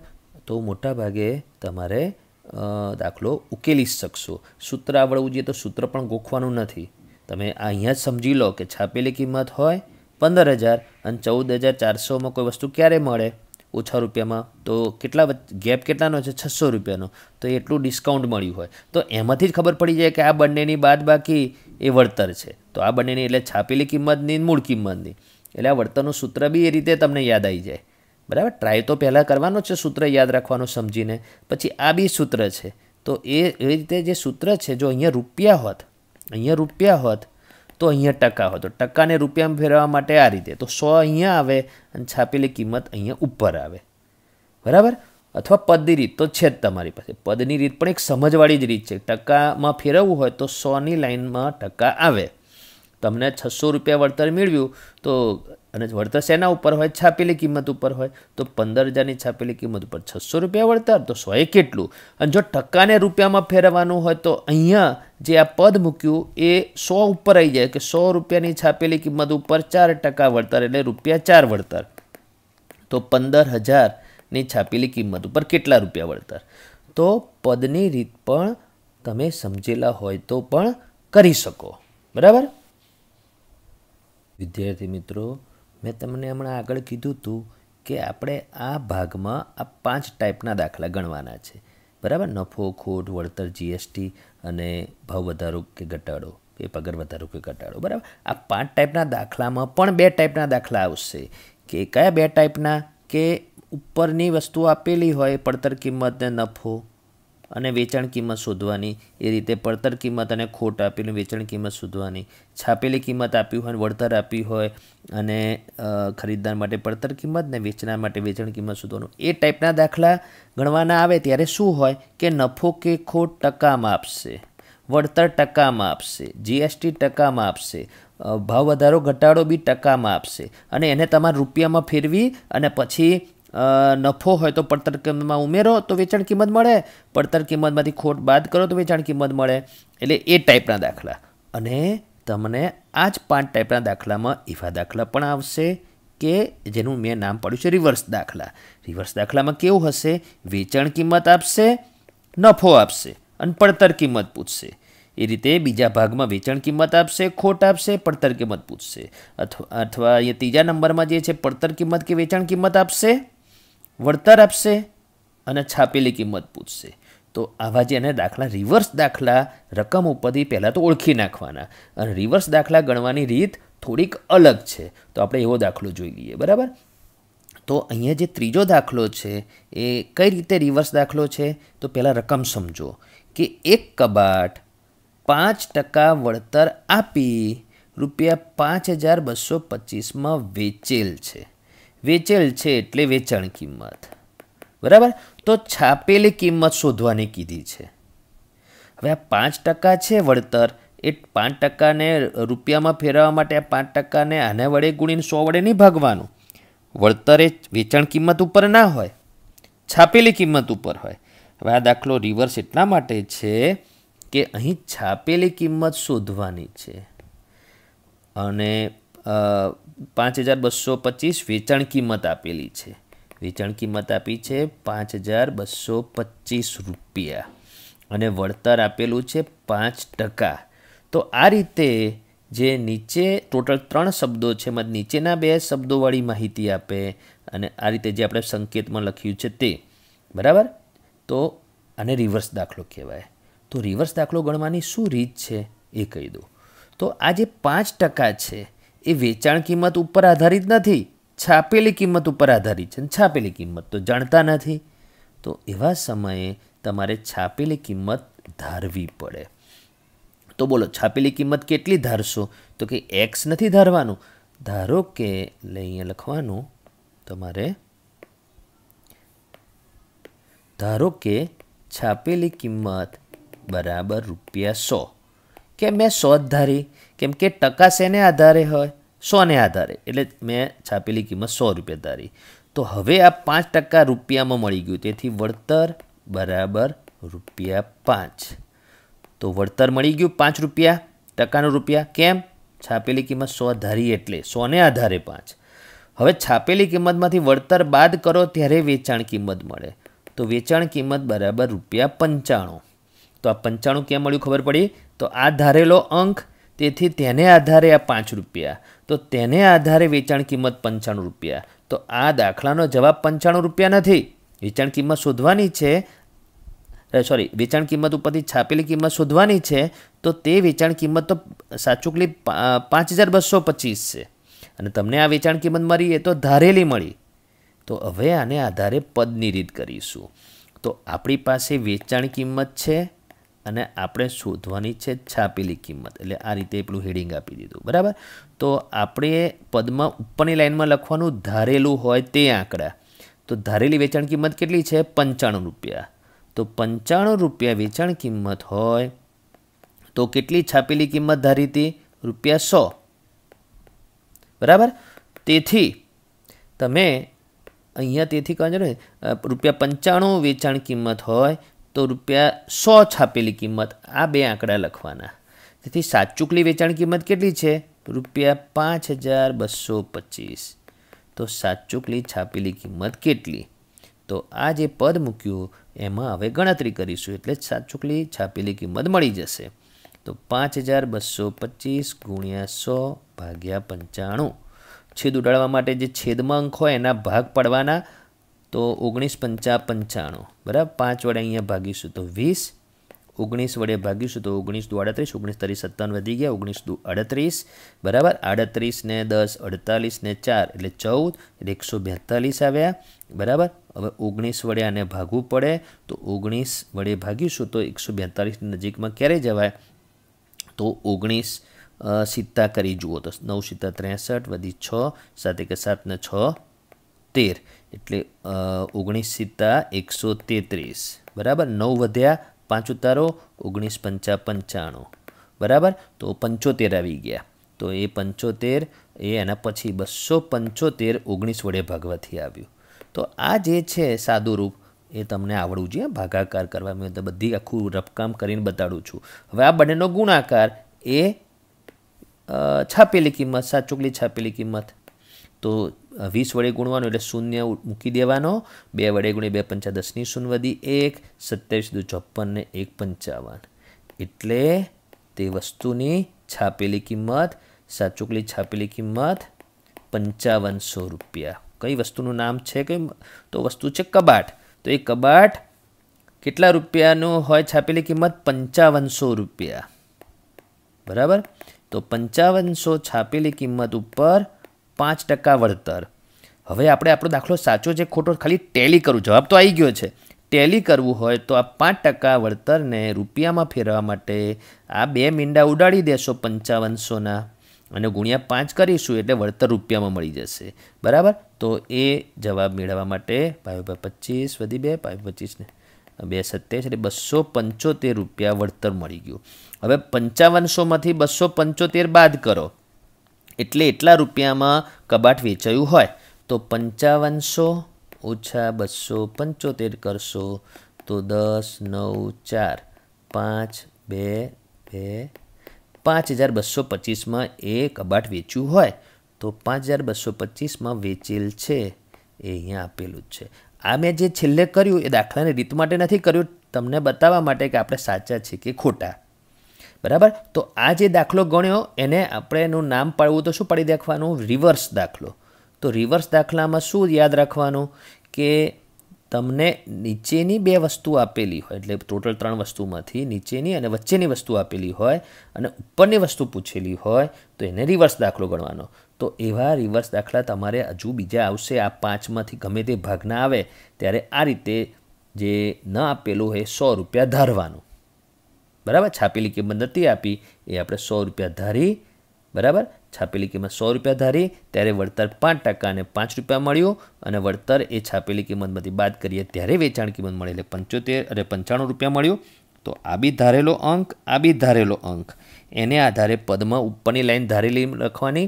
તો મોટાભાગે તમારે દાખલો ઉકેલી શકશો સૂત્ર આવડવું જોઈએ તો સૂત્ર પણ ગોખવાનું નથી તમે અહીંયા જ સમજી લો કે છાપેલી કિંમત હોય પંદર હજાર અને ચૌદ હજાર ચારસોમાં કોઈ વસ્તુ ક્યારે મળે ઓછા રૂપિયામાં તો કેટલા ગેપ કેટલાનો છે છસો રૂપિયાનો તો એટલું ડિસ્કાઉન્ટ મળ્યું હોય તો એમાંથી જ ખબર પડી જાય કે આ બંનેની બાદ બાકી એ વળતર છે તો આ બંનેની એટલે છાપેલી કિંમતની મૂળ કિંમતની એટલે આ વળતરનું સૂત્ર બી એ રીતે તમને યાદ આવી જાય બરાબર ટ્રાય તો પહેલાં કરવાનો છે સૂત્ર યાદ રાખવાનું સમજીને પછી આ બી સૂત્ર છે તો એ એ રીતે જે સૂત્ર છે જો અહીંયા રૂપિયા હોત અહીંયા રૂપિયા હોત તો અહીંયા ટકા હોત તો ટકાને રૂપિયામાં ફેરવા માટે આ રીતે તો સો અહીંયા આવે અને છાપેલી કિંમત અહીંયા ઉપર આવે બરાબર અથવા પદની રીત તો છે જ તમારી પાસે પદની રીત પણ એક સમજવાળી જ રીત છે ટકામાં ફેરવવું હોય તો સોની લાઇનમાં ટકા આવે તમને છસો રૂપિયા વળતર મેળવ્યું તો અને વળતર શેના ઉપર હોય છાપેલી કિંમત ઉપર હોય તો પંદર હજારની છાપેલી કિંમત ઉપર છસો રૂપિયા વળતર તો સોએ કેટલું અને જો ટકાને રૂપિયામાં ફેરવવાનું હોય તો અહીંયા જે આ પદ મૂક્યું એ સો ઉપર આવી જાય કે સો રૂપિયાની છાપેલી કિંમત ઉપર ચાર ટકા વળતર એટલે રૂપિયા ચાર વળતર તો પંદર હજારની છાપેલી કિંમત ઉપર કેટલા રૂપિયા વળતર તો પદની રીત પણ તમે સમજેલા હોય તો પણ કરી શકો બરાબર વિદ્યાર્થી મિત્રો મેં તમને હમણાં આગળ કીધું હતું કે આપણે આ ભાગમાં આ પાંચ ટાઈપના દાખલા ગણવાના છે બરાબર નફો ખોટ વળતર જીએસટી અને ભાવ વધારો કે ઘટાડો એ પગાર વધારો કે ઘટાડો બરાબર આ પાંચ ટાઈપના દાખલામાં પણ બે ટાઈપના દાખલા આવશે કે કયા બે ટાઈપના કે ઉપરની વસ્તુ આપેલી હોય પડતર કિંમતને નફો અને વેચાણ કિંમત શોધવાની એ રીતે પડતર કિંમત અને ખોટ આપીને વેચાણ કિંમત શોધવાની છાપેલી કિંમત આપી હોય વળતર આપી હોય અને ખરીદદાર માટે પડતર કિંમત ને વેચનાર માટે વેચાણ કિંમત શોધવાનું એ ટાઈપના દાખલા ગણવાના આવે ત્યારે શું હોય કે નફો કે ખોટ ટકામાં આપશે વળતર ટકામાં આપશે જીએસટી ટકામાં આપશે ભાવ વધારો ઘટાડો બી ટકામાં આપશે અને એને તમારા રૂપિયામાં ફેરવી અને પછી નફો હોય તો પડતર કિંમતમાં ઉમેરો તો વેચાણ કિંમત મળે પડતર કિંમતમાંથી ખોટ બાદ કરો તો વેચાણ કિંમત મળે એટલે એ ટાઈપના દાખલા અને તમને આ જ પાંચ ટાઈપના દાખલામાં એવા દાખલા પણ આવશે કે જેનું મેં નામ પાડ્યું છે રિવર્સ દાખલા રિવર્સ દાખલામાં કેવું હશે વેચાણ કિંમત આપશે નફો આપશે અને પડતર કિંમત પૂછશે એ રીતે બીજા ભાગમાં વેચાણ કિંમત આપશે ખોટ આપશે પડતર કિંમત પૂછશે અથવા અથવા એ ત્રીજા નંબરમાં જે છે પડતર કિંમત કે વેચાણ કિંમત આપશે વળતર આપશે અને છાપેલી કિંમત પૂછશે તો આવા જે એને દાખલા રિવર્સ દાખલા રકમ ઉપરથી પહેલાં તો ઓળખી નાખવાના અને રિવર્સ દાખલા ગણવાની રીત થોડીક અલગ છે તો આપણે એવો દાખલો જોઈ લઈએ બરાબર તો અહીંયા જે ત્રીજો દાખલો છે એ કઈ રીતે રિવર્સ દાખલો છે તો પહેલાં રકમ સમજો કે એક કબાટ પાંચ ટકા વળતર આપી રૂપિયા પાંચ હજાર બસો પચીસમાં વેચેલ છે વેચેલ છે એટલે વેચાણ કિંમત બરાબર તો છાપેલી કિંમત શોધવાની કીધી છે હવે આ પાંચ ટકા છે વળતર એ પાંચ ટકાને રૂપિયામાં ફેરવવા માટે આ પાંચ ટકાને આને વડે ગુણીને સો વડે નહીં ભાગવાનું વળતર એ વેચાણ કિંમત ઉપર ના હોય છાપેલી કિંમત ઉપર હોય હવે આ દાખલો રિવર્સ એટલા માટે છે કે અહીં છાપેલી કિંમત શોધવાની છે અને પાંચ હજાર બસો પચીસ વેચાણ કિંમત આપેલી છે વેચાણ કિંમત આપી છે પાંચ હજાર બસો પચીસ રૂપિયા અને વળતર આપેલું છે પાંચ ટકા તો આ રીતે જે નીચે ટોટલ ત્રણ શબ્દો છે એમાં નીચેના બે શબ્દોવાળી માહિતી આપે અને આ રીતે જે આપણે સંકેતમાં લખ્યું છે તે બરાબર તો આને રિવર્સ દાખલો કહેવાય તો રિવર્સ દાખલો ગણવાની શું રીત છે એ કહી દો તો આ જે પાંચ ટકા છે એ વેચાણ કિંમત ઉપર આધારિત નથી છાપેલી કિંમત ઉપર આધારિત છે છાપેલી કિંમત તો જાણતા નથી તો એવા સમયે તમારે છાપેલી કિંમત ધારવી પડે તો બોલો છાપેલી કિંમત કેટલી ધારશો તો કે એક્સ નથી ધારવાનું ધારો કે એટલે અહીંયા લખવાનું તમારે ધારો કે છાપેલી કિંમત બરાબર રૂપિયા સો કે મેં સો જ ધારી કેમ કે ટકા શેને આધારે હોય સોને આધારે એટલે મેં છાપેલી કિંમત સો રૂપિયા ધારી તો હવે આ પાંચ ટકા રૂપિયામાં મળી ગયું તેથી વળતર બરાબર રૂપિયા પાંચ તો વળતર મળી ગયું પાંચ રૂપિયા ટકાનું રૂપિયા કેમ છાપેલી કિંમત સો ધારી એટલે સોને આધારે પાંચ હવે છાપેલી કિંમતમાંથી વળતર બાદ કરો ત્યારે વેચાણ કિંમત મળે તો વેચાણ કિંમત બરાબર રૂપિયા પંચાણું તો આ પંચાણું કેમ મળ્યું ખબર પડી તો આ ધારેલો અંક તેથી તેને આધારે આ પાંચ રૂપિયા તો તેને આધારે વેચાણ કિંમત પંચાણું રૂપિયા તો આ દાખલાનો જવાબ પંચાણું રૂપિયા નથી વેચાણ કિંમત શોધવાની છે સોરી વેચાણ કિંમત ઉપરથી છાપેલી કિંમત શોધવાની છે તો તે વેચાણ કિંમત તો સાચુકલી પાંચ હજાર બસો પચીસ છે અને તમને આ વેચાણ કિંમત મળી એ તો ધારેલી મળી તો હવે આને આધારે પદની રીત કરીશું તો આપણી પાસે વેચાણ કિંમત છે અને આપણે શોધવાની છે છાપેલી કિંમત એટલે આ રીતે પેલું હેડિંગ આપી દીધું બરાબર તો આપણે પદમાં ઉપરની લાઇનમાં લખવાનું ધારેલું હોય તે આંકડા તો ધારેલી વેચાણ કિંમત કેટલી છે પંચાણું રૂપિયા તો પંચાણું રૂપિયા વેચાણ કિંમત હોય તો કેટલી છાપેલી કિંમત ધારી હતી રૂપિયા સો બરાબર તેથી તમે અહીંયા તેથી કહો ને રૂપિયા પંચાણું વેચાણ કિંમત હોય તો રૂપિયા સો છાપેલી કિંમત આ બે આંકડા લખવાના તેથી સાચુકલી વેચાણ કિંમત કેટલી છે રૂપિયા પાંચ હજાર બસો પચીસ તો સાચુકલી છાપેલી કિંમત કેટલી તો આ જે પદ મૂક્યું એમાં હવે ગણતરી કરીશું એટલે સાચુકલી છાપેલી કિંમત મળી જશે તો પાંચ હજાર બસો પચીસ ગુણ્યા સો ભાગ્યા પંચાણું છેદ ઉડાડવા માટે જે છેદમાં અંક હોય એના ભાગ પડવાના तो 19 * 5 = 95 बराबर 5 વડે અહીંયા ભાગી સુ તો 20 19 વડે ભાગી સુ તો 19 * 38 = 722 19 * 37 = 703 વધી ગયા 19 * 38 = 38 ने 10 48 ने 4 એટલે 14 142 આવ્યા बराबर હવે 19 વડે આને ભાગવું પડે તો 19 વડે ભાગી સુ તો 142 ની નજીકમાં ક્યારે જવાય તો 19 સિત્તા કરી જુઓ તો 9 * 63 + 6 7 * 7 = 7 * 6 13 એટલે ઓગણીસ સીતા એકસો તેત્રીસ બરાબર નવ વધ્યા પાંચ ઉતારો ઓગણીસ પંચા પંચાણું બરાબર તો પંચોતેર આવી ગયા તો એ પંચોતેર એ એના પછી બસો પંચોતેર ઓગણીસ વડે ભાગવાથી આવ્યું તો આ જે છે સાદું રૂપ એ તમને આવડવું જોઈએ ભાગાકાર કરવા મેં બધી આખું રફકામ કરીને બતાડું છું હવે આ બંનેનો ગુણાકાર એ છાપેલી કિંમત સાચોકલી છાપેલી કિંમત તો વીસ વડે ગુણવાનો એટલે શૂન્ય મૂકી દેવાનો બે વડે ગુણી બે પંચા દસની શૂન્યવધી એક સત્યાવીસ દુ ચોપન ને એક પંચાવન એટલે તે વસ્તુની છાપેલી કિંમત સાચુકલી છાપેલી કિંમત પંચાવનસો રૂપિયા કઈ વસ્તુનું નામ છે કે તો વસ્તુ છે કબાટ તો એ કબાટ કેટલા રૂપિયાનું હોય છાપેલી કિંમત પંચાવનસો રૂપિયા બરાબર તો પંચાવનસો છાપેલી કિંમત ઉપર પાંચ ટકા વળતર હવે આપણે આપણો દાખલો સાચો છે ખોટો ખાલી ટેલી કરવું જવાબ તો આવી ગયો છે ટેલી કરવું હોય તો આ પાંચ ટકા વળતરને રૂપિયામાં ફેરવા માટે આ બે મીંડા ઉડાડી દેશો પંચાવનસોના અને ગુણ્યા પાંચ કરીશું એટલે વળતર રૂપિયામાં મળી જશે બરાબર તો એ જવાબ મેળવવા માટે ભાઈ ભાઈ પચીસ વધી બે ભાઈ પચીસને બે સત્યાવીસ એટલે બસો પંચોતેર રૂપિયા વળતર મળી ગયું હવે પંચાવનસોમાંથી બસો પંચોતેર બાદ કરો એટલે એટલા રૂપિયામાં કબાટ વેચાયું હોય તો પંચાવનસો ઓછા બસો પંચોતેર કરશો તો દસ નવ ચાર પાંચ બે બે પાંચ હજાર બસો પચીસમાં એ કબાટ વેચ્યું હોય તો પાંચ હજાર બસો પચીસમાં વેચેલ છે એ અહીંયા આપેલું જ છે આ મેં જે છેલ્લે કર્યું એ દાખલાની રીત માટે નથી કર્યું તમને બતાવવા માટે કે આપણે સાચા છીએ કે ખોટા બરાબર તો આ જે દાખલો ગણ્યો એને આપણે એનું નામ પાડવું તો શું પાડી દેખવાનું રિવર્સ દાખલો તો રિવર્સ દાખલામાં શું યાદ રાખવાનું કે તમને નીચેની બે વસ્તુ આપેલી હોય એટલે ટોટલ ત્રણ વસ્તુમાંથી નીચેની અને વચ્ચેની વસ્તુ આપેલી હોય અને ઉપરની વસ્તુ પૂછેલી હોય તો એને રિવર્સ દાખલો ગણવાનો તો એવા રિવર્સ દાખલા તમારે હજુ બીજા આવશે આ પાંચમાંથી ગમે તે ભાગના આવે ત્યારે આ રીતે જે ન આપેલું હોય સો રૂપિયા ધારવાનું બરાબર છાપેલી કિંમત નથી આપી એ આપણે સો રૂપિયા ધારી બરાબર છાપેલી કિંમત સો રૂપિયા ધારી ત્યારે વળતર પાંચ ટકા અને પાંચ રૂપિયા મળ્યું અને વળતર એ છાપેલી કિંમતમાંથી બાદ કરીએ ત્યારે વેચાણ કિંમત મળે એટલે પંચોતેર અને પંચાણું રૂપિયા મળ્યું તો આ બી ધારેલો અંક આ બી ધારેલો અંક એને આધારે પદમાં ઉપરની લાઈન ધારેલી લખવાની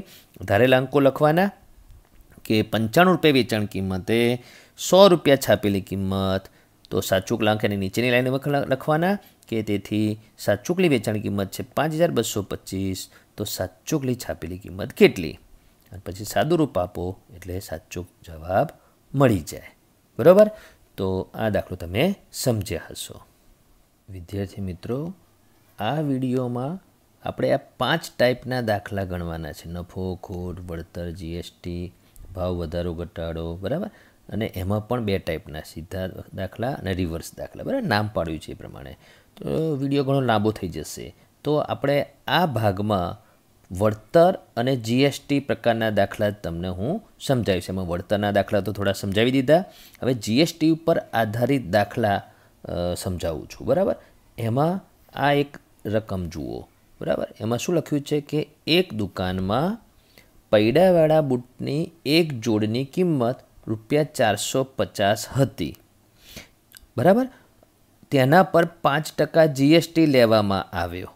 ધારેલા અંકો લખવાના કે પંચાણું રૂપિયા વેચાણ કિંમતે સો રૂપિયા છાપેલી કિંમત તો સાચું ક્લાંક એની નીચેની લાઈન લખવાના કે તેથી સાતચુકલી વેચાણ કિંમત છે પાંચ હજાર બસો પચીસ તો સાતચુકલી છાપેલી કિંમત કેટલી અને પછી સાદું રૂપ આપો એટલે સાચો જવાબ મળી જાય બરાબર તો આ દાખલો તમે સમજ્યા હશો વિદ્યાર્થી મિત્રો આ વિડીયોમાં આપણે આ પાંચ ટાઈપના દાખલા ગણવાના છે નફો ખોટ વળતર જીએસટી ભાવ વધારો ઘટાડો બરાબર અને એમાં પણ બે ટાઈપના સીધા દાખલા અને રિવર્સ દાખલા બરાબર નામ પાડ્યું છે એ પ્રમાણે વિડીયો ઘણો લાંબો થઈ જશે તો આપણે આ ભાગમાં વળતર અને જીએસટી પ્રકારના દાખલા તમને હું સમજાવીશ એમાં વળતરના દાખલા તો થોડા સમજાવી દીધા હવે જીએસટી ઉપર આધારિત દાખલા સમજાવું છું બરાબર એમાં આ એક રકમ જુઓ બરાબર એમાં શું લખ્યું છે કે એક દુકાનમાં પૈડાવાળા બૂટની એક જોડની કિંમત રૂપિયા ચારસો પચાસ હતી બરાબર તેના પર પાંચ ટકા જીએસટી લેવામાં આવ્યો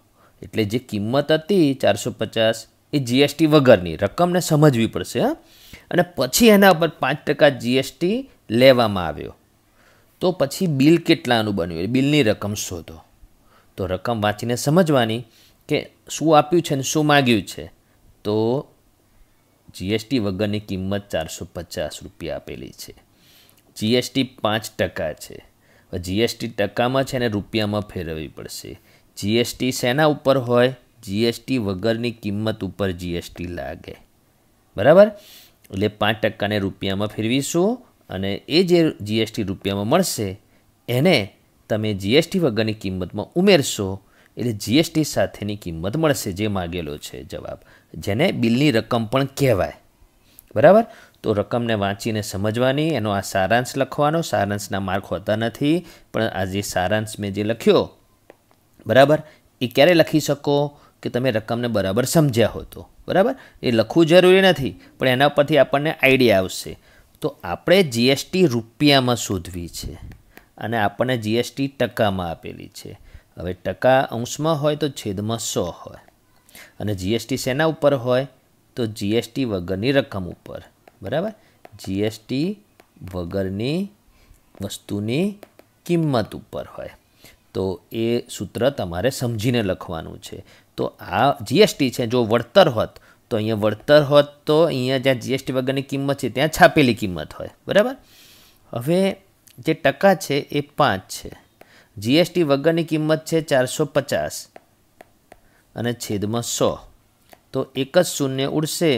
એટલે જે કિંમત હતી ચારસો પચાસ એ જીએસટી વગરની રકમને સમજવી પડશે હા અને પછી એના પર પાંચ ટકા જીએસટી લેવામાં આવ્યો તો પછી બિલ કેટલાનું બન્યું એ બિલની રકમ શોધો તો રકમ વાંચીને સમજવાની કે શું આપ્યું છે ને શું માગ્યું છે તો જીએસટી વગરની કિંમત ચારસો પચાસ રૂપિયા આપેલી છે જીએસટી પાંચ ટકા છે જીએસટી ટકામાં છે એને રૂપિયામાં ફેરવવી પડશે જીએસટી શેના ઉપર હોય જીએસટી વગરની કિંમત ઉપર જીએસટી લાગે બરાબર એટલે પાંચ ટકાને રૂપિયામાં ફેરવીશું અને એ જે જીએસટી રૂપિયામાં મળશે એને તમે જીએસટી વગરની કિંમતમાં ઉમેરશો એટલે જીએસટી સાથેની કિંમત મળશે જે માગેલો છે જવાબ જેને બિલની રકમ પણ કહેવાય બરાબર તો રકમને વાંચીને સમજવાની એનો આ સારાંશ લખવાનો સારાંશના માર્ક હોતા નથી પણ આજે સારાંશ મેં જે લખ્યો બરાબર એ ક્યારે લખી શકો કે તમે રકમને બરાબર સમજ્યા હો તો બરાબર એ લખવું જરૂરી નથી પણ એના પરથી આપણને આઈડિયા આવશે તો આપણે જીએસટી રૂપિયામાં શોધવી છે અને આપણને જીએસટી ટકામાં આપેલી છે હવે ટકા અંશમાં હોય તો છેદમાં સો હોય અને જીએસટી શેના ઉપર હોય તો જીએસટી વગરની રકમ ઉપર બરાબર જીએસટી વગરની વસ્તુની કિંમત ઉપર હોય તો એ સૂત્ર તમારે સમજીને લખવાનું છે તો આ જીએસટી છે જો વળતર હોત તો અહીંયા વળતર હોત તો અહીંયા જ્યાં જીએસટી વગરની કિંમત છે ત્યાં છાપેલી કિંમત હોય બરાબર હવે જે ટકા છે એ પાંચ છે જીએસટી વગરની કિંમત છે ચારસો પચાસ અને છેદમાં સો તો એક જ શૂન્ય ઉડશે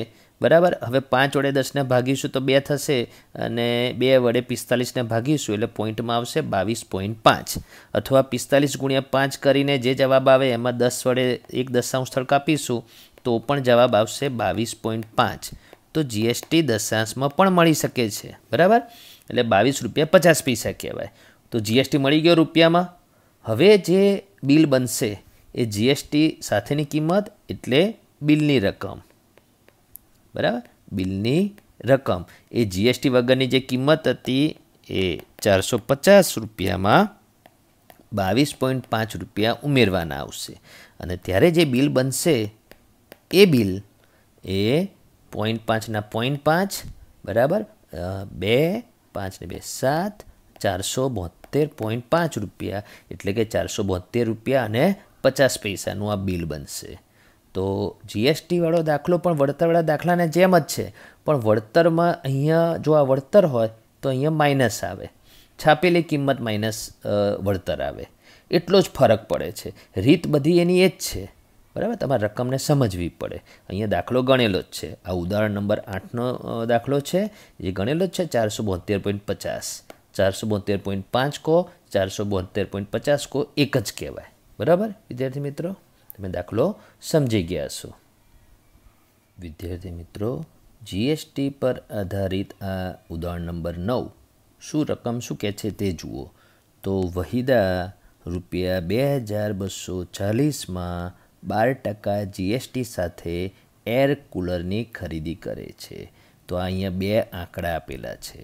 બરાબર હવે પાંચ વડે દસને ભાગીશું તો બે થશે અને બે વડે પિસ્તાલીસને ભાગીશું એટલે પોઈન્ટમાં આવશે બાવીસ પોઈન્ટ પાંચ અથવા પિસ્તાલીસ ગુણ્યા પાંચ કરીને જે જવાબ આવે એમાં દસ વડે એક દશાંશ સ્થળ કાપીશું તો પણ જવાબ આવશે બાવીસ પોઈન્ટ પાંચ તો જીએસટી દશાંશમાં પણ મળી શકે છે બરાબર એટલે બાવીસ રૂપિયા પચાસ પૈસા કહેવાય તો જીએસટી મળી ગયો રૂપિયામાં હવે જે બિલ બનશે એ જીએસટી સાથેની કિંમત એટલે બિલની રકમ બરાબર બિલની રકમ એ જીએસટી વગરની જે કિંમત હતી એ ચારસો પચાસ રૂપિયામાં બાવીસ પોઈન્ટ પાંચ રૂપિયા ઉમેરવાના આવશે અને ત્યારે જે બિલ બનશે એ બિલ એ પોઈન્ટ પાંચના પોઈન્ટ પાંચ બરાબર બે પાંચ ને બે સાત ચારસો બોતેર પોઈન્ટ પાંચ રૂપિયા એટલે કે ચારસો બોતેર રૂપિયા અને પચાસ પૈસાનું આ બિલ બનશે તો જીએસટીવાળો દાખલો પણ વળતરવાળા દાખલાને જેમ જ છે પણ વળતરમાં અહીંયા જો આ વળતર હોય તો અહીંયા માઇનસ આવે છાપેલી કિંમત માઇનસ વળતર આવે એટલો જ ફરક પડે છે રીત બધી એની એ જ છે બરાબર તમારે રકમને સમજવી પડે અહીંયા દાખલો ગણેલો જ છે આ ઉદાહરણ નંબર આઠનો દાખલો છે જે ગણેલો જ છે ચારસો બોતેર પોઈન્ટ પચાસ ચારસો બોતેર પોઈન્ટ પાંચ કહો ચારસો બોતેર પોઈન્ટ પચાસ કહો એક જ કહેવાય બરાબર વિદ્યાર્થી મિત્રો તમે દાખલો સમજી ગયા છો વિદ્યાર્થી મિત્રો જીએસટી પર આધારિત આ ઉદાહરણ નંબર નવ શું રકમ શું કહે છે તે જુઓ તો વહીદા રૂપિયા બે હજાર બસો ચાલીસમાં બાર ટકા જીએસટી સાથે એર કુલરની ખરીદી કરે છે તો અહીંયા બે આંકડા આપેલા છે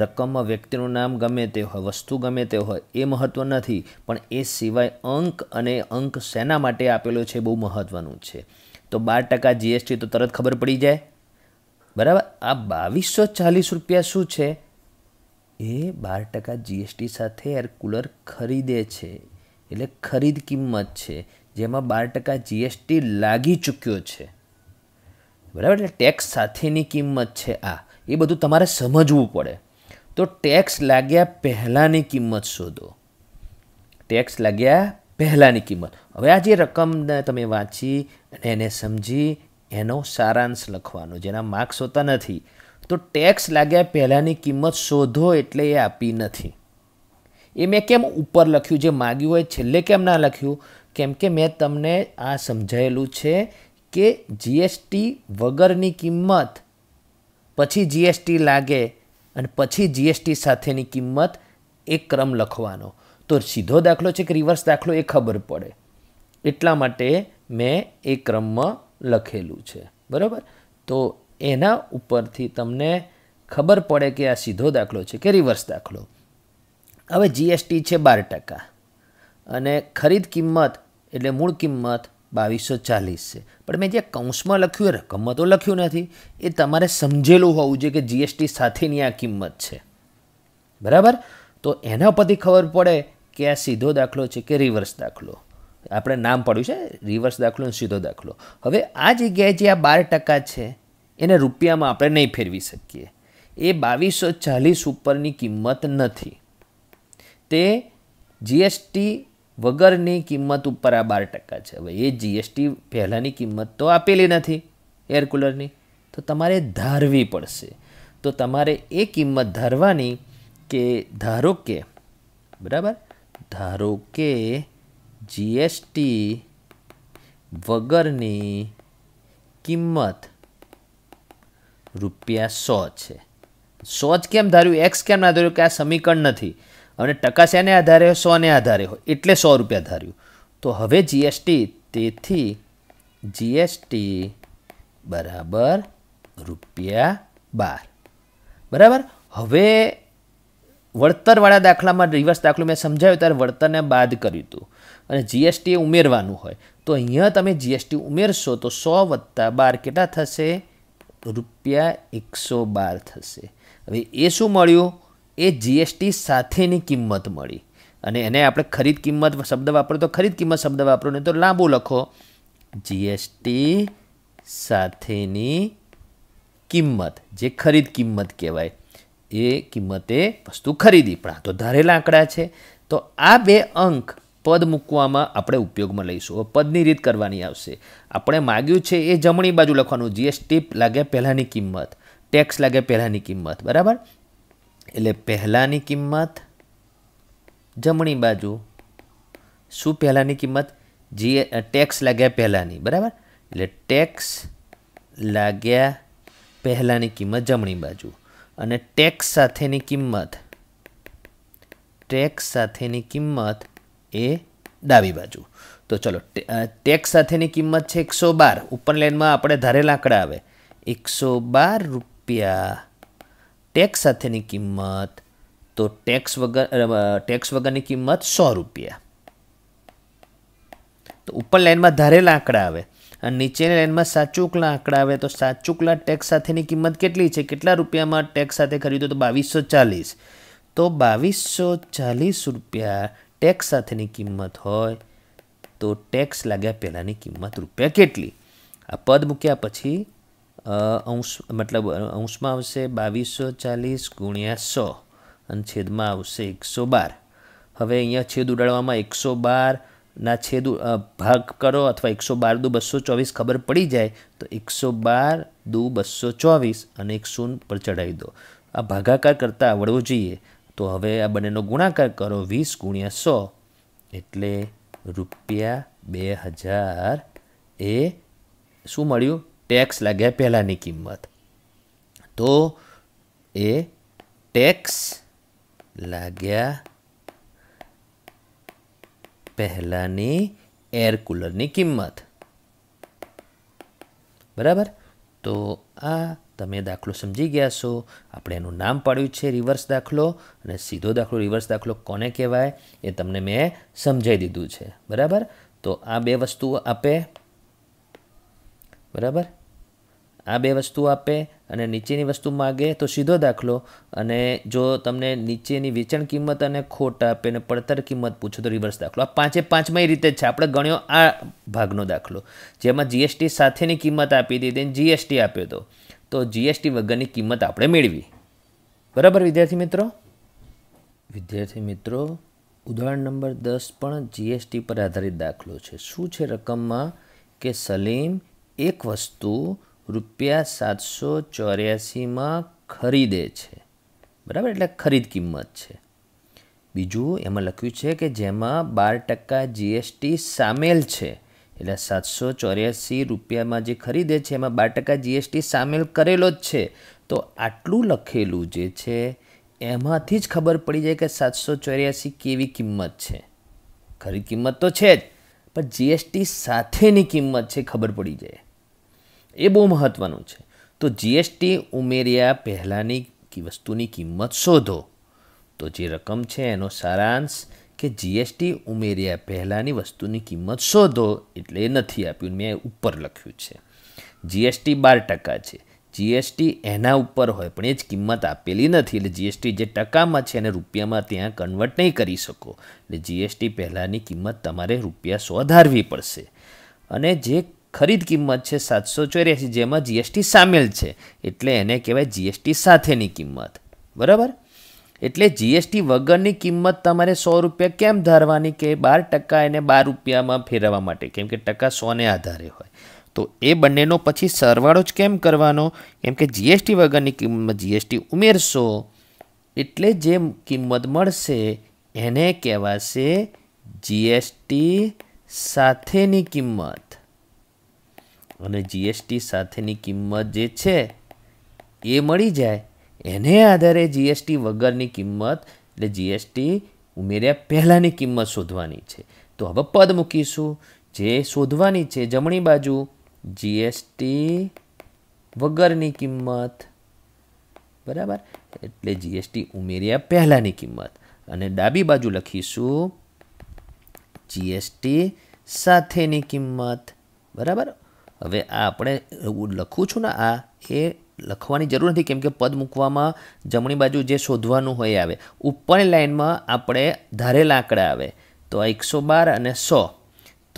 રકમમાં વ્યક્તિનું નામ ગમે તે હોય વસ્તુ ગમે તે હોય એ મહત્ત્વ નથી પણ એ સિવાય અંક અને અંક શેના માટે આપેલો છે બહુ મહત્ત્વનું છે તો બાર ટકા જીએસટી તો તરત ખબર પડી જાય બરાબર આ બાવીસો ચાલીસ રૂપિયા શું છે એ બાર ટકા જીએસટી સાથે એર કુલર ખરીદે છે એટલે ખરીદ કિંમત છે જેમાં બાર ટકા જીએસટી લાગી ચૂક્યો છે બરાબર એટલે ટેક્સ સાથેની કિંમત છે આ એ બધું તમારે સમજવું પડે તો ટેક્સ લાગ્યા પહેલાંની કિંમત શોધો ટેક્સ લાગ્યા પહેલાંની કિંમત હવે આ જે રકમ તમે વાંચી અને એને સમજી એનો સારાંશ લખવાનો જેના માર્ક્સ હોતા નથી તો ટેક્સ લાગ્યા પહેલાંની કિંમત શોધો એટલે એ આપી નથી એ મેં કેમ ઉપર લખ્યું જે માગ્યું હોય છેલ્લે કેમ ના લખ્યું કેમ કે મેં તમને આ સમજાયેલું છે કે જીએસટી વગરની કિંમત પછી જીએસટી લાગે અને પછી જીએસટી સાથેની કિંમત એક ક્રમ લખવાનો તો સીધો દાખલો છે કે રિવર્સ દાખલો એ ખબર પડે એટલા માટે મેં એ ક્રમમાં લખેલું છે બરાબર તો એના ઉપરથી તમને ખબર પડે કે આ સીધો દાખલો છે કે રિવર્સ દાખલો હવે જીએસટી છે બાર ટકા અને ખરીદ કિંમત એટલે મૂળ કિંમત બાવીસો ચાલીસ છે પણ મેં જે કૌંસમાં લખ્યું એ રકમમાં તો લખ્યું નથી એ તમારે સમજેલું હોવું જોઈએ કે જીએસટી સાથેની આ કિંમત છે બરાબર તો એના પરથી ખબર પડે કે આ સીધો દાખલો છે કે રિવર્સ દાખલો આપણે નામ પડ્યું છે રિવર્સ દાખલો અને સીધો દાખલો હવે આ જગ્યાએ જે આ બાર ટકા છે એને રૂપિયામાં આપણે નહીં ફેરવી શકીએ એ બાવીસો ચાલીસ ઉપરની કિંમત નથી તે જીએસટી વગરની કિંમત ઉપર આ બાર ટકા છે હવે એ જીએસટી પહેલાંની કિંમત તો આપેલી નથી એર કુલરની તો તમારે ધારવી પડશે તો તમારે એ કિંમત ધારવાની કે ધારો કે બરાબર ધારો કે જીએસટી વગરની કિંમત રૂપિયા સો છે સો જ કેમ ધાર્યું એક્સ કેમ ના ધાર્યું કે આ સમીકરણ નથી અને ટકા શેને આધારે સોને આધારે હોય એટલે સો રૂપિયા ધાર્યું તો હવે જીએસટી તેથી જીએસટી બરાબર રૂપિયા બાર બરાબર હવે વળતરવાળા દાખલામાં રિવર્સ દાખલો મેં સમજાવ્યું ત્યારે વળતરને બાદ કર્યું હતું અને જીએસટી ઉમેરવાનું હોય તો અહીંયા તમે જીએસટી ઉમેરશો તો સો વત્તા બાર કેટલા થશે રૂપિયા એકસો બાર થશે હવે એ શું મળ્યું એ જીએસટી સાથેની કિંમત મળી અને એને આપણે ખરીદ કિંમત શબ્દ વાપરો તો ખરીદ કિંમત શબ્દ વાપરો ને તો લાંબુ લખો જીએસટી સાથેની કિંમત જે ખરીદ કિંમત કહેવાય એ કિંમતે વસ્તુ ખરીદી પણ આ તો ધારેલા આંકડા છે તો આ બે અંક પદ મૂકવામાં આપણે ઉપયોગમાં લઈશું પદની રીત કરવાની આવશે આપણે માગ્યું છે એ જમણી બાજુ લખવાનું જીએસટી લાગે પહેલાંની કિંમત ટેક્સ લાગે પહેલાંની કિંમત બરાબર એટલે પહેલાંની કિંમત જમણી બાજુ શું પહેલાંની કિંમત જી ટેક્સ લાગ્યા પહેલાંની બરાબર એટલે ટેક્સ લાગ્યા પહેલાંની કિંમત જમણી બાજુ અને ટેક્સ સાથેની કિંમત ટેક્સ સાથેની કિંમત એ ડાબી બાજુ તો ચલો ટેક્સ સાથેની કિંમત છે એકસો બાર ઉપર લેનમાં આપણે ધારેલા આંકડા આવે એકસો બાર રૂપિયા ટેક્સ સાથેની કિંમત તો ટેક્સ વગર ટેક્સ વગરની કિંમત સો રૂપિયા તો ઉપર લાઇનમાં ધારેલા આંકડા આવે અને નીચેની લાઇનમાં સાચુકલા આંકડા આવે તો સાચુકલા ટેક્સ સાથેની કિંમત કેટલી છે કેટલા રૂપિયામાં ટેક્સ સાથે ખરીદો તો બાવીસો ચાલીસ તો બાવીસો ચાલીસ રૂપિયા ટેક્સ સાથેની કિંમત હોય તો ટેક્સ લાગ્યા પહેલાંની કિંમત રૂપિયા કેટલી આ પદ મૂક્યા પછી અંશ મતલબ અંશમાં આવશે બાવીસો ચાલીસ ગુણ્યા સો અને છેદમાં આવશે એકસો બાર હવે અહીંયા છેદ ઉડાડવામાં એકસો બારના છેદ ભાગ કરો અથવા એકસો બાર દુ બસો ચોવીસ ખબર પડી જાય તો એકસો બાર દુ બસો ચોવીસ અને એક શૂન્ય પર ચઢાવી દો આ ભાગાકાર કરતાં આવડવું જોઈએ તો હવે આ બંનેનો ગુણાકાર કરો વીસ ગુણ્યા સો એટલે રૂપિયા બે હજાર એ શું મળ્યું ટેક્સ લાગ્યા પહેલાંની કિંમત તો એ ટેક્સ લાગ્યા પહેલાંની એર કુલરની કિંમત બરાબર તો આ તમે દાખલો સમજી ગયા છો આપણે એનું નામ પાડ્યું છે રિવર્સ દાખલો અને સીધો દાખલો રિવર્સ દાખલો કોને કહેવાય એ તમને મેં સમજાવી દીધું છે બરાબર તો આ બે વસ્તુઓ આપે બરાબર આ બે વસ્તુ આપે અને નીચેની વસ્તુ માગે તો સીધો દાખલો અને જો તમને નીચેની વેચાણ કિંમત અને ખોટ આપે અને પડતર કિંમત પૂછો તો રિવર્સ દાખલો આ પાંચે પાંચમાં એ રીતે જ છે આપણે ગણ્યો આ ભાગનો દાખલો જેમાં જીએસટી સાથેની કિંમત આપી હતી તેને જીએસટી આપ્યો હતો તો જીએસટી વગરની કિંમત આપણે મેળવી બરાબર વિદ્યાર્થી મિત્રો વિદ્યાર્થી મિત્રો ઉદાહરણ નંબર દસ પણ જીએસટી પર આધારિત દાખલો છે શું છે રકમમાં કે સલીમ એક વસ્તુ રૂપિયા સાતસો ચોર્યાસીમાં ખરીદે છે બરાબર એટલે ખરીદ કિંમત છે બીજું એમાં લખ્યું છે કે જેમાં બાર ટકા જીએસટી સામેલ છે એટલે સાતસો ચોર્યાસી રૂપિયામાં જે ખરીદે છે એમાં બાર ટકા જીએસટી સામેલ કરેલો જ છે તો આટલું લખેલું જે છે એમાંથી જ ખબર પડી જાય કે સાતસો ચોર્યાસી કેવી કિંમત છે ખરી કિંમત તો છે જ પણ જીએસટી સાથેની કિંમત છે ખબર પડી જાય એ બહુ મહત્ત્વનું છે તો જીએસટી ઉમેર્યા પહેલાંની વસ્તુની કિંમત શોધો તો જે રકમ છે એનો સારાંશ કે જીએસટી ઉમેર્યા પહેલાંની વસ્તુની કિંમત શોધો એટલે એ નથી આપ્યું મેં ઉપર લખ્યું છે જીએસટી બાર ટકા છે જીએસટી એના ઉપર હોય પણ એ જ કિંમત આપેલી નથી એટલે જીએસટી જે ટકામાં છે એને રૂપિયામાં ત્યાં કન્વર્ટ નહીં કરી શકો એટલે જીએસટી પહેલાંની કિંમત તમારે રૂપિયા સો ધારવી પડશે અને જે ખરીદ કિંમત છે સાતસો ચોર્યાસી જેમાં જીએસટી સામેલ છે એટલે એને કહેવાય જીએસટી સાથેની કિંમત બરાબર એટલે જીએસટી વગરની કિંમત તમારે સો રૂપિયા કેમ ધારવાની કે બાર ટકા એને બાર રૂપિયામાં ફેરવવા માટે કેમ કે ટકા સોને આધારે હોય તો એ બંનેનો પછી સરવાળો જ કેમ કરવાનો કેમ કે જીએસટી વગરની કિંમતમાં જીએસટી ઉમેરશો એટલે જે કિંમત મળશે એને કહેવાશે જીએસટી સાથેની કિંમત અને જીએસટી સાથેની કિંમત જે છે એ મળી જાય એને આધારે જીએસટી વગરની કિંમત એટલે જીએસટી ઉમેર્યા પહેલાંની કિંમત શોધવાની છે તો હવે પદ મૂકીશું જે શોધવાની છે જમણી બાજુ જીએસટી વગરની કિંમત બરાબર એટલે જીએસટી ઉમેર્યા પહેલાંની કિંમત અને ડાબી બાજુ લખીશું જીએસટી સાથેની કિંમત બરાબર હવે આ આપણે લખું છું ને આ એ લખવાની જરૂર નથી કેમ કે પદ મૂકવામાં જમણી બાજુ જે શોધવાનું હોય આવે ઉપરની લાઇનમાં આપણે ધારેલા આંકડા આવે તો આ એકસો બાર અને સો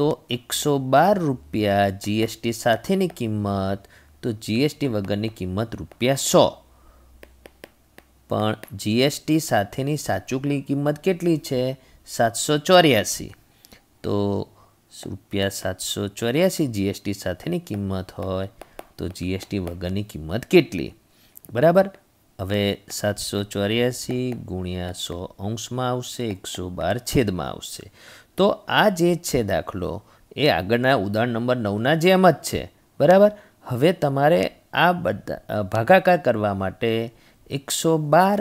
તો એકસો બાર રૂપિયા જીએસટી સાથેની કિંમત તો જીએસટી વગરની કિંમત રૂપિયા સો પણ જીએસટી સાથેની સાચુકલી કિંમત કેટલી છે સાતસો ચોર્યાસી તો રૂપિયા સાતસો ચોર્યાસી જીએસટી સાથેની કિંમત હોય તો જીએસટી વગરની કિંમત કેટલી બરાબર હવે સાતસો ચોર્યાસી ગુણ્યા સો અંશમાં આવશે એકસો બાર છેદમાં આવશે તો આ જે છે દાખલો એ આગળના ઉદાહરણ નંબર નવના જેમ જ છે બરાબર હવે તમારે આ બધા ભાગાકાર કરવા માટે એકસો બાર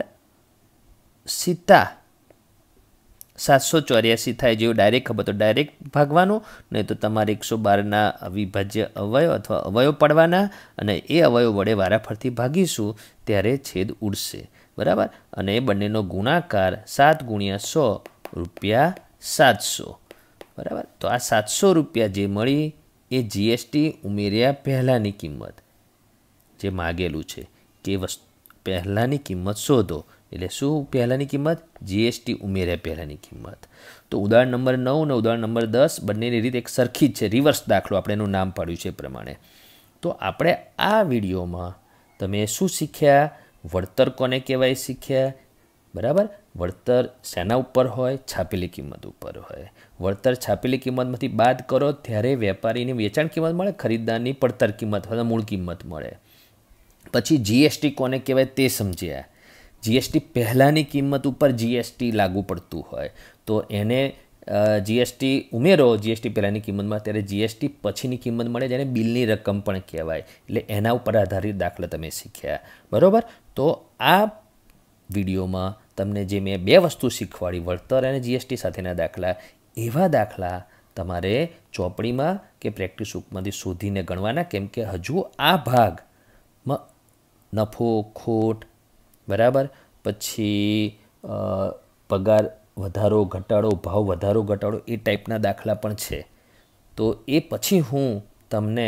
સીતા સાતસો ચોર્યાસી થાય જેવું ડાયરેક્ટ ખબર તો ડાયરેક્ટ ભાગવાનું નહીં તો તમારે એકસો બારના અવિભાજ્ય અવયવ અથવા અવયવ પડવાના અને એ અવયવ વડે વારાફરતી ભાગીશું ત્યારે છેદ ઉડશે બરાબર અને એ બંનેનો ગુણાકાર સાત ગુણ્યા સો રૂપિયા સાતસો બરાબર તો આ સાતસો રૂપિયા જે મળી એ જીએસટી ઉમેર્યા પહેલાંની કિંમત જે માગેલું છે કે વસ્તુ પહેલાંની કિંમત શોધો એટલે શું પહેલાંની કિંમત જીએસટી ઉમેર્યા પહેલાંની કિંમત તો ઉદાહરણ નંબર નવ અને ઉદાહરણ નંબર દસ બંનેની રીત એક સરખી જ છે રિવર્સ દાખલો આપણે એનું નામ પાડ્યું છે એ પ્રમાણે તો આપણે આ વિડીયોમાં તમે શું શીખ્યા વળતર કોને કહેવાય શીખ્યા બરાબર વળતર શેના ઉપર હોય છાપેલી કિંમત ઉપર હોય વળતર છાપેલી કિંમતમાંથી બાદ કરો ત્યારે વેપારીની વેચાણ કિંમત મળે ખરીદદારની પડતર કિંમત અથવા મૂળ કિંમત મળે પછી જીએસટી કોને કહેવાય તે સમજ્યા જીએસટી પહેલાંની કિંમત ઉપર જીએસટી લાગુ પડતું હોય તો એને જીએસટી ઉમેરો જીએસટી પહેલાંની કિંમતમાં ત્યારે જીએસટી પછીની કિંમત મળે જેને બિલની રકમ પણ કહેવાય એટલે એના ઉપર આધારિત દાખલા તમે શીખ્યા બરાબર તો આ વિડીયોમાં તમને જે મેં બે વસ્તુ શીખવાડી વળતર અને જીએસટી સાથેના દાખલા એવા દાખલા તમારે ચોપડીમાં કે પ્રેક્ટિસ બુકમાંથી શોધીને ગણવાના કેમ કે હજુ આ ભાગમાં નફો ખોટ બરાબર પછી પગાર વધારો ઘટાડો ભાવ વધારો ઘટાડો એ ટાઈપના દાખલા પણ છે તો એ પછી હું તમને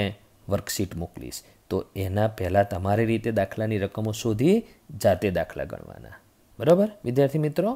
વર્કશીટ મોકલીશ તો એના પહેલાં તમારી રીતે દાખલાની રકમો શોધી જાતે દાખલા ગણવાના બરાબર વિદ્યાર્થી મિત્રો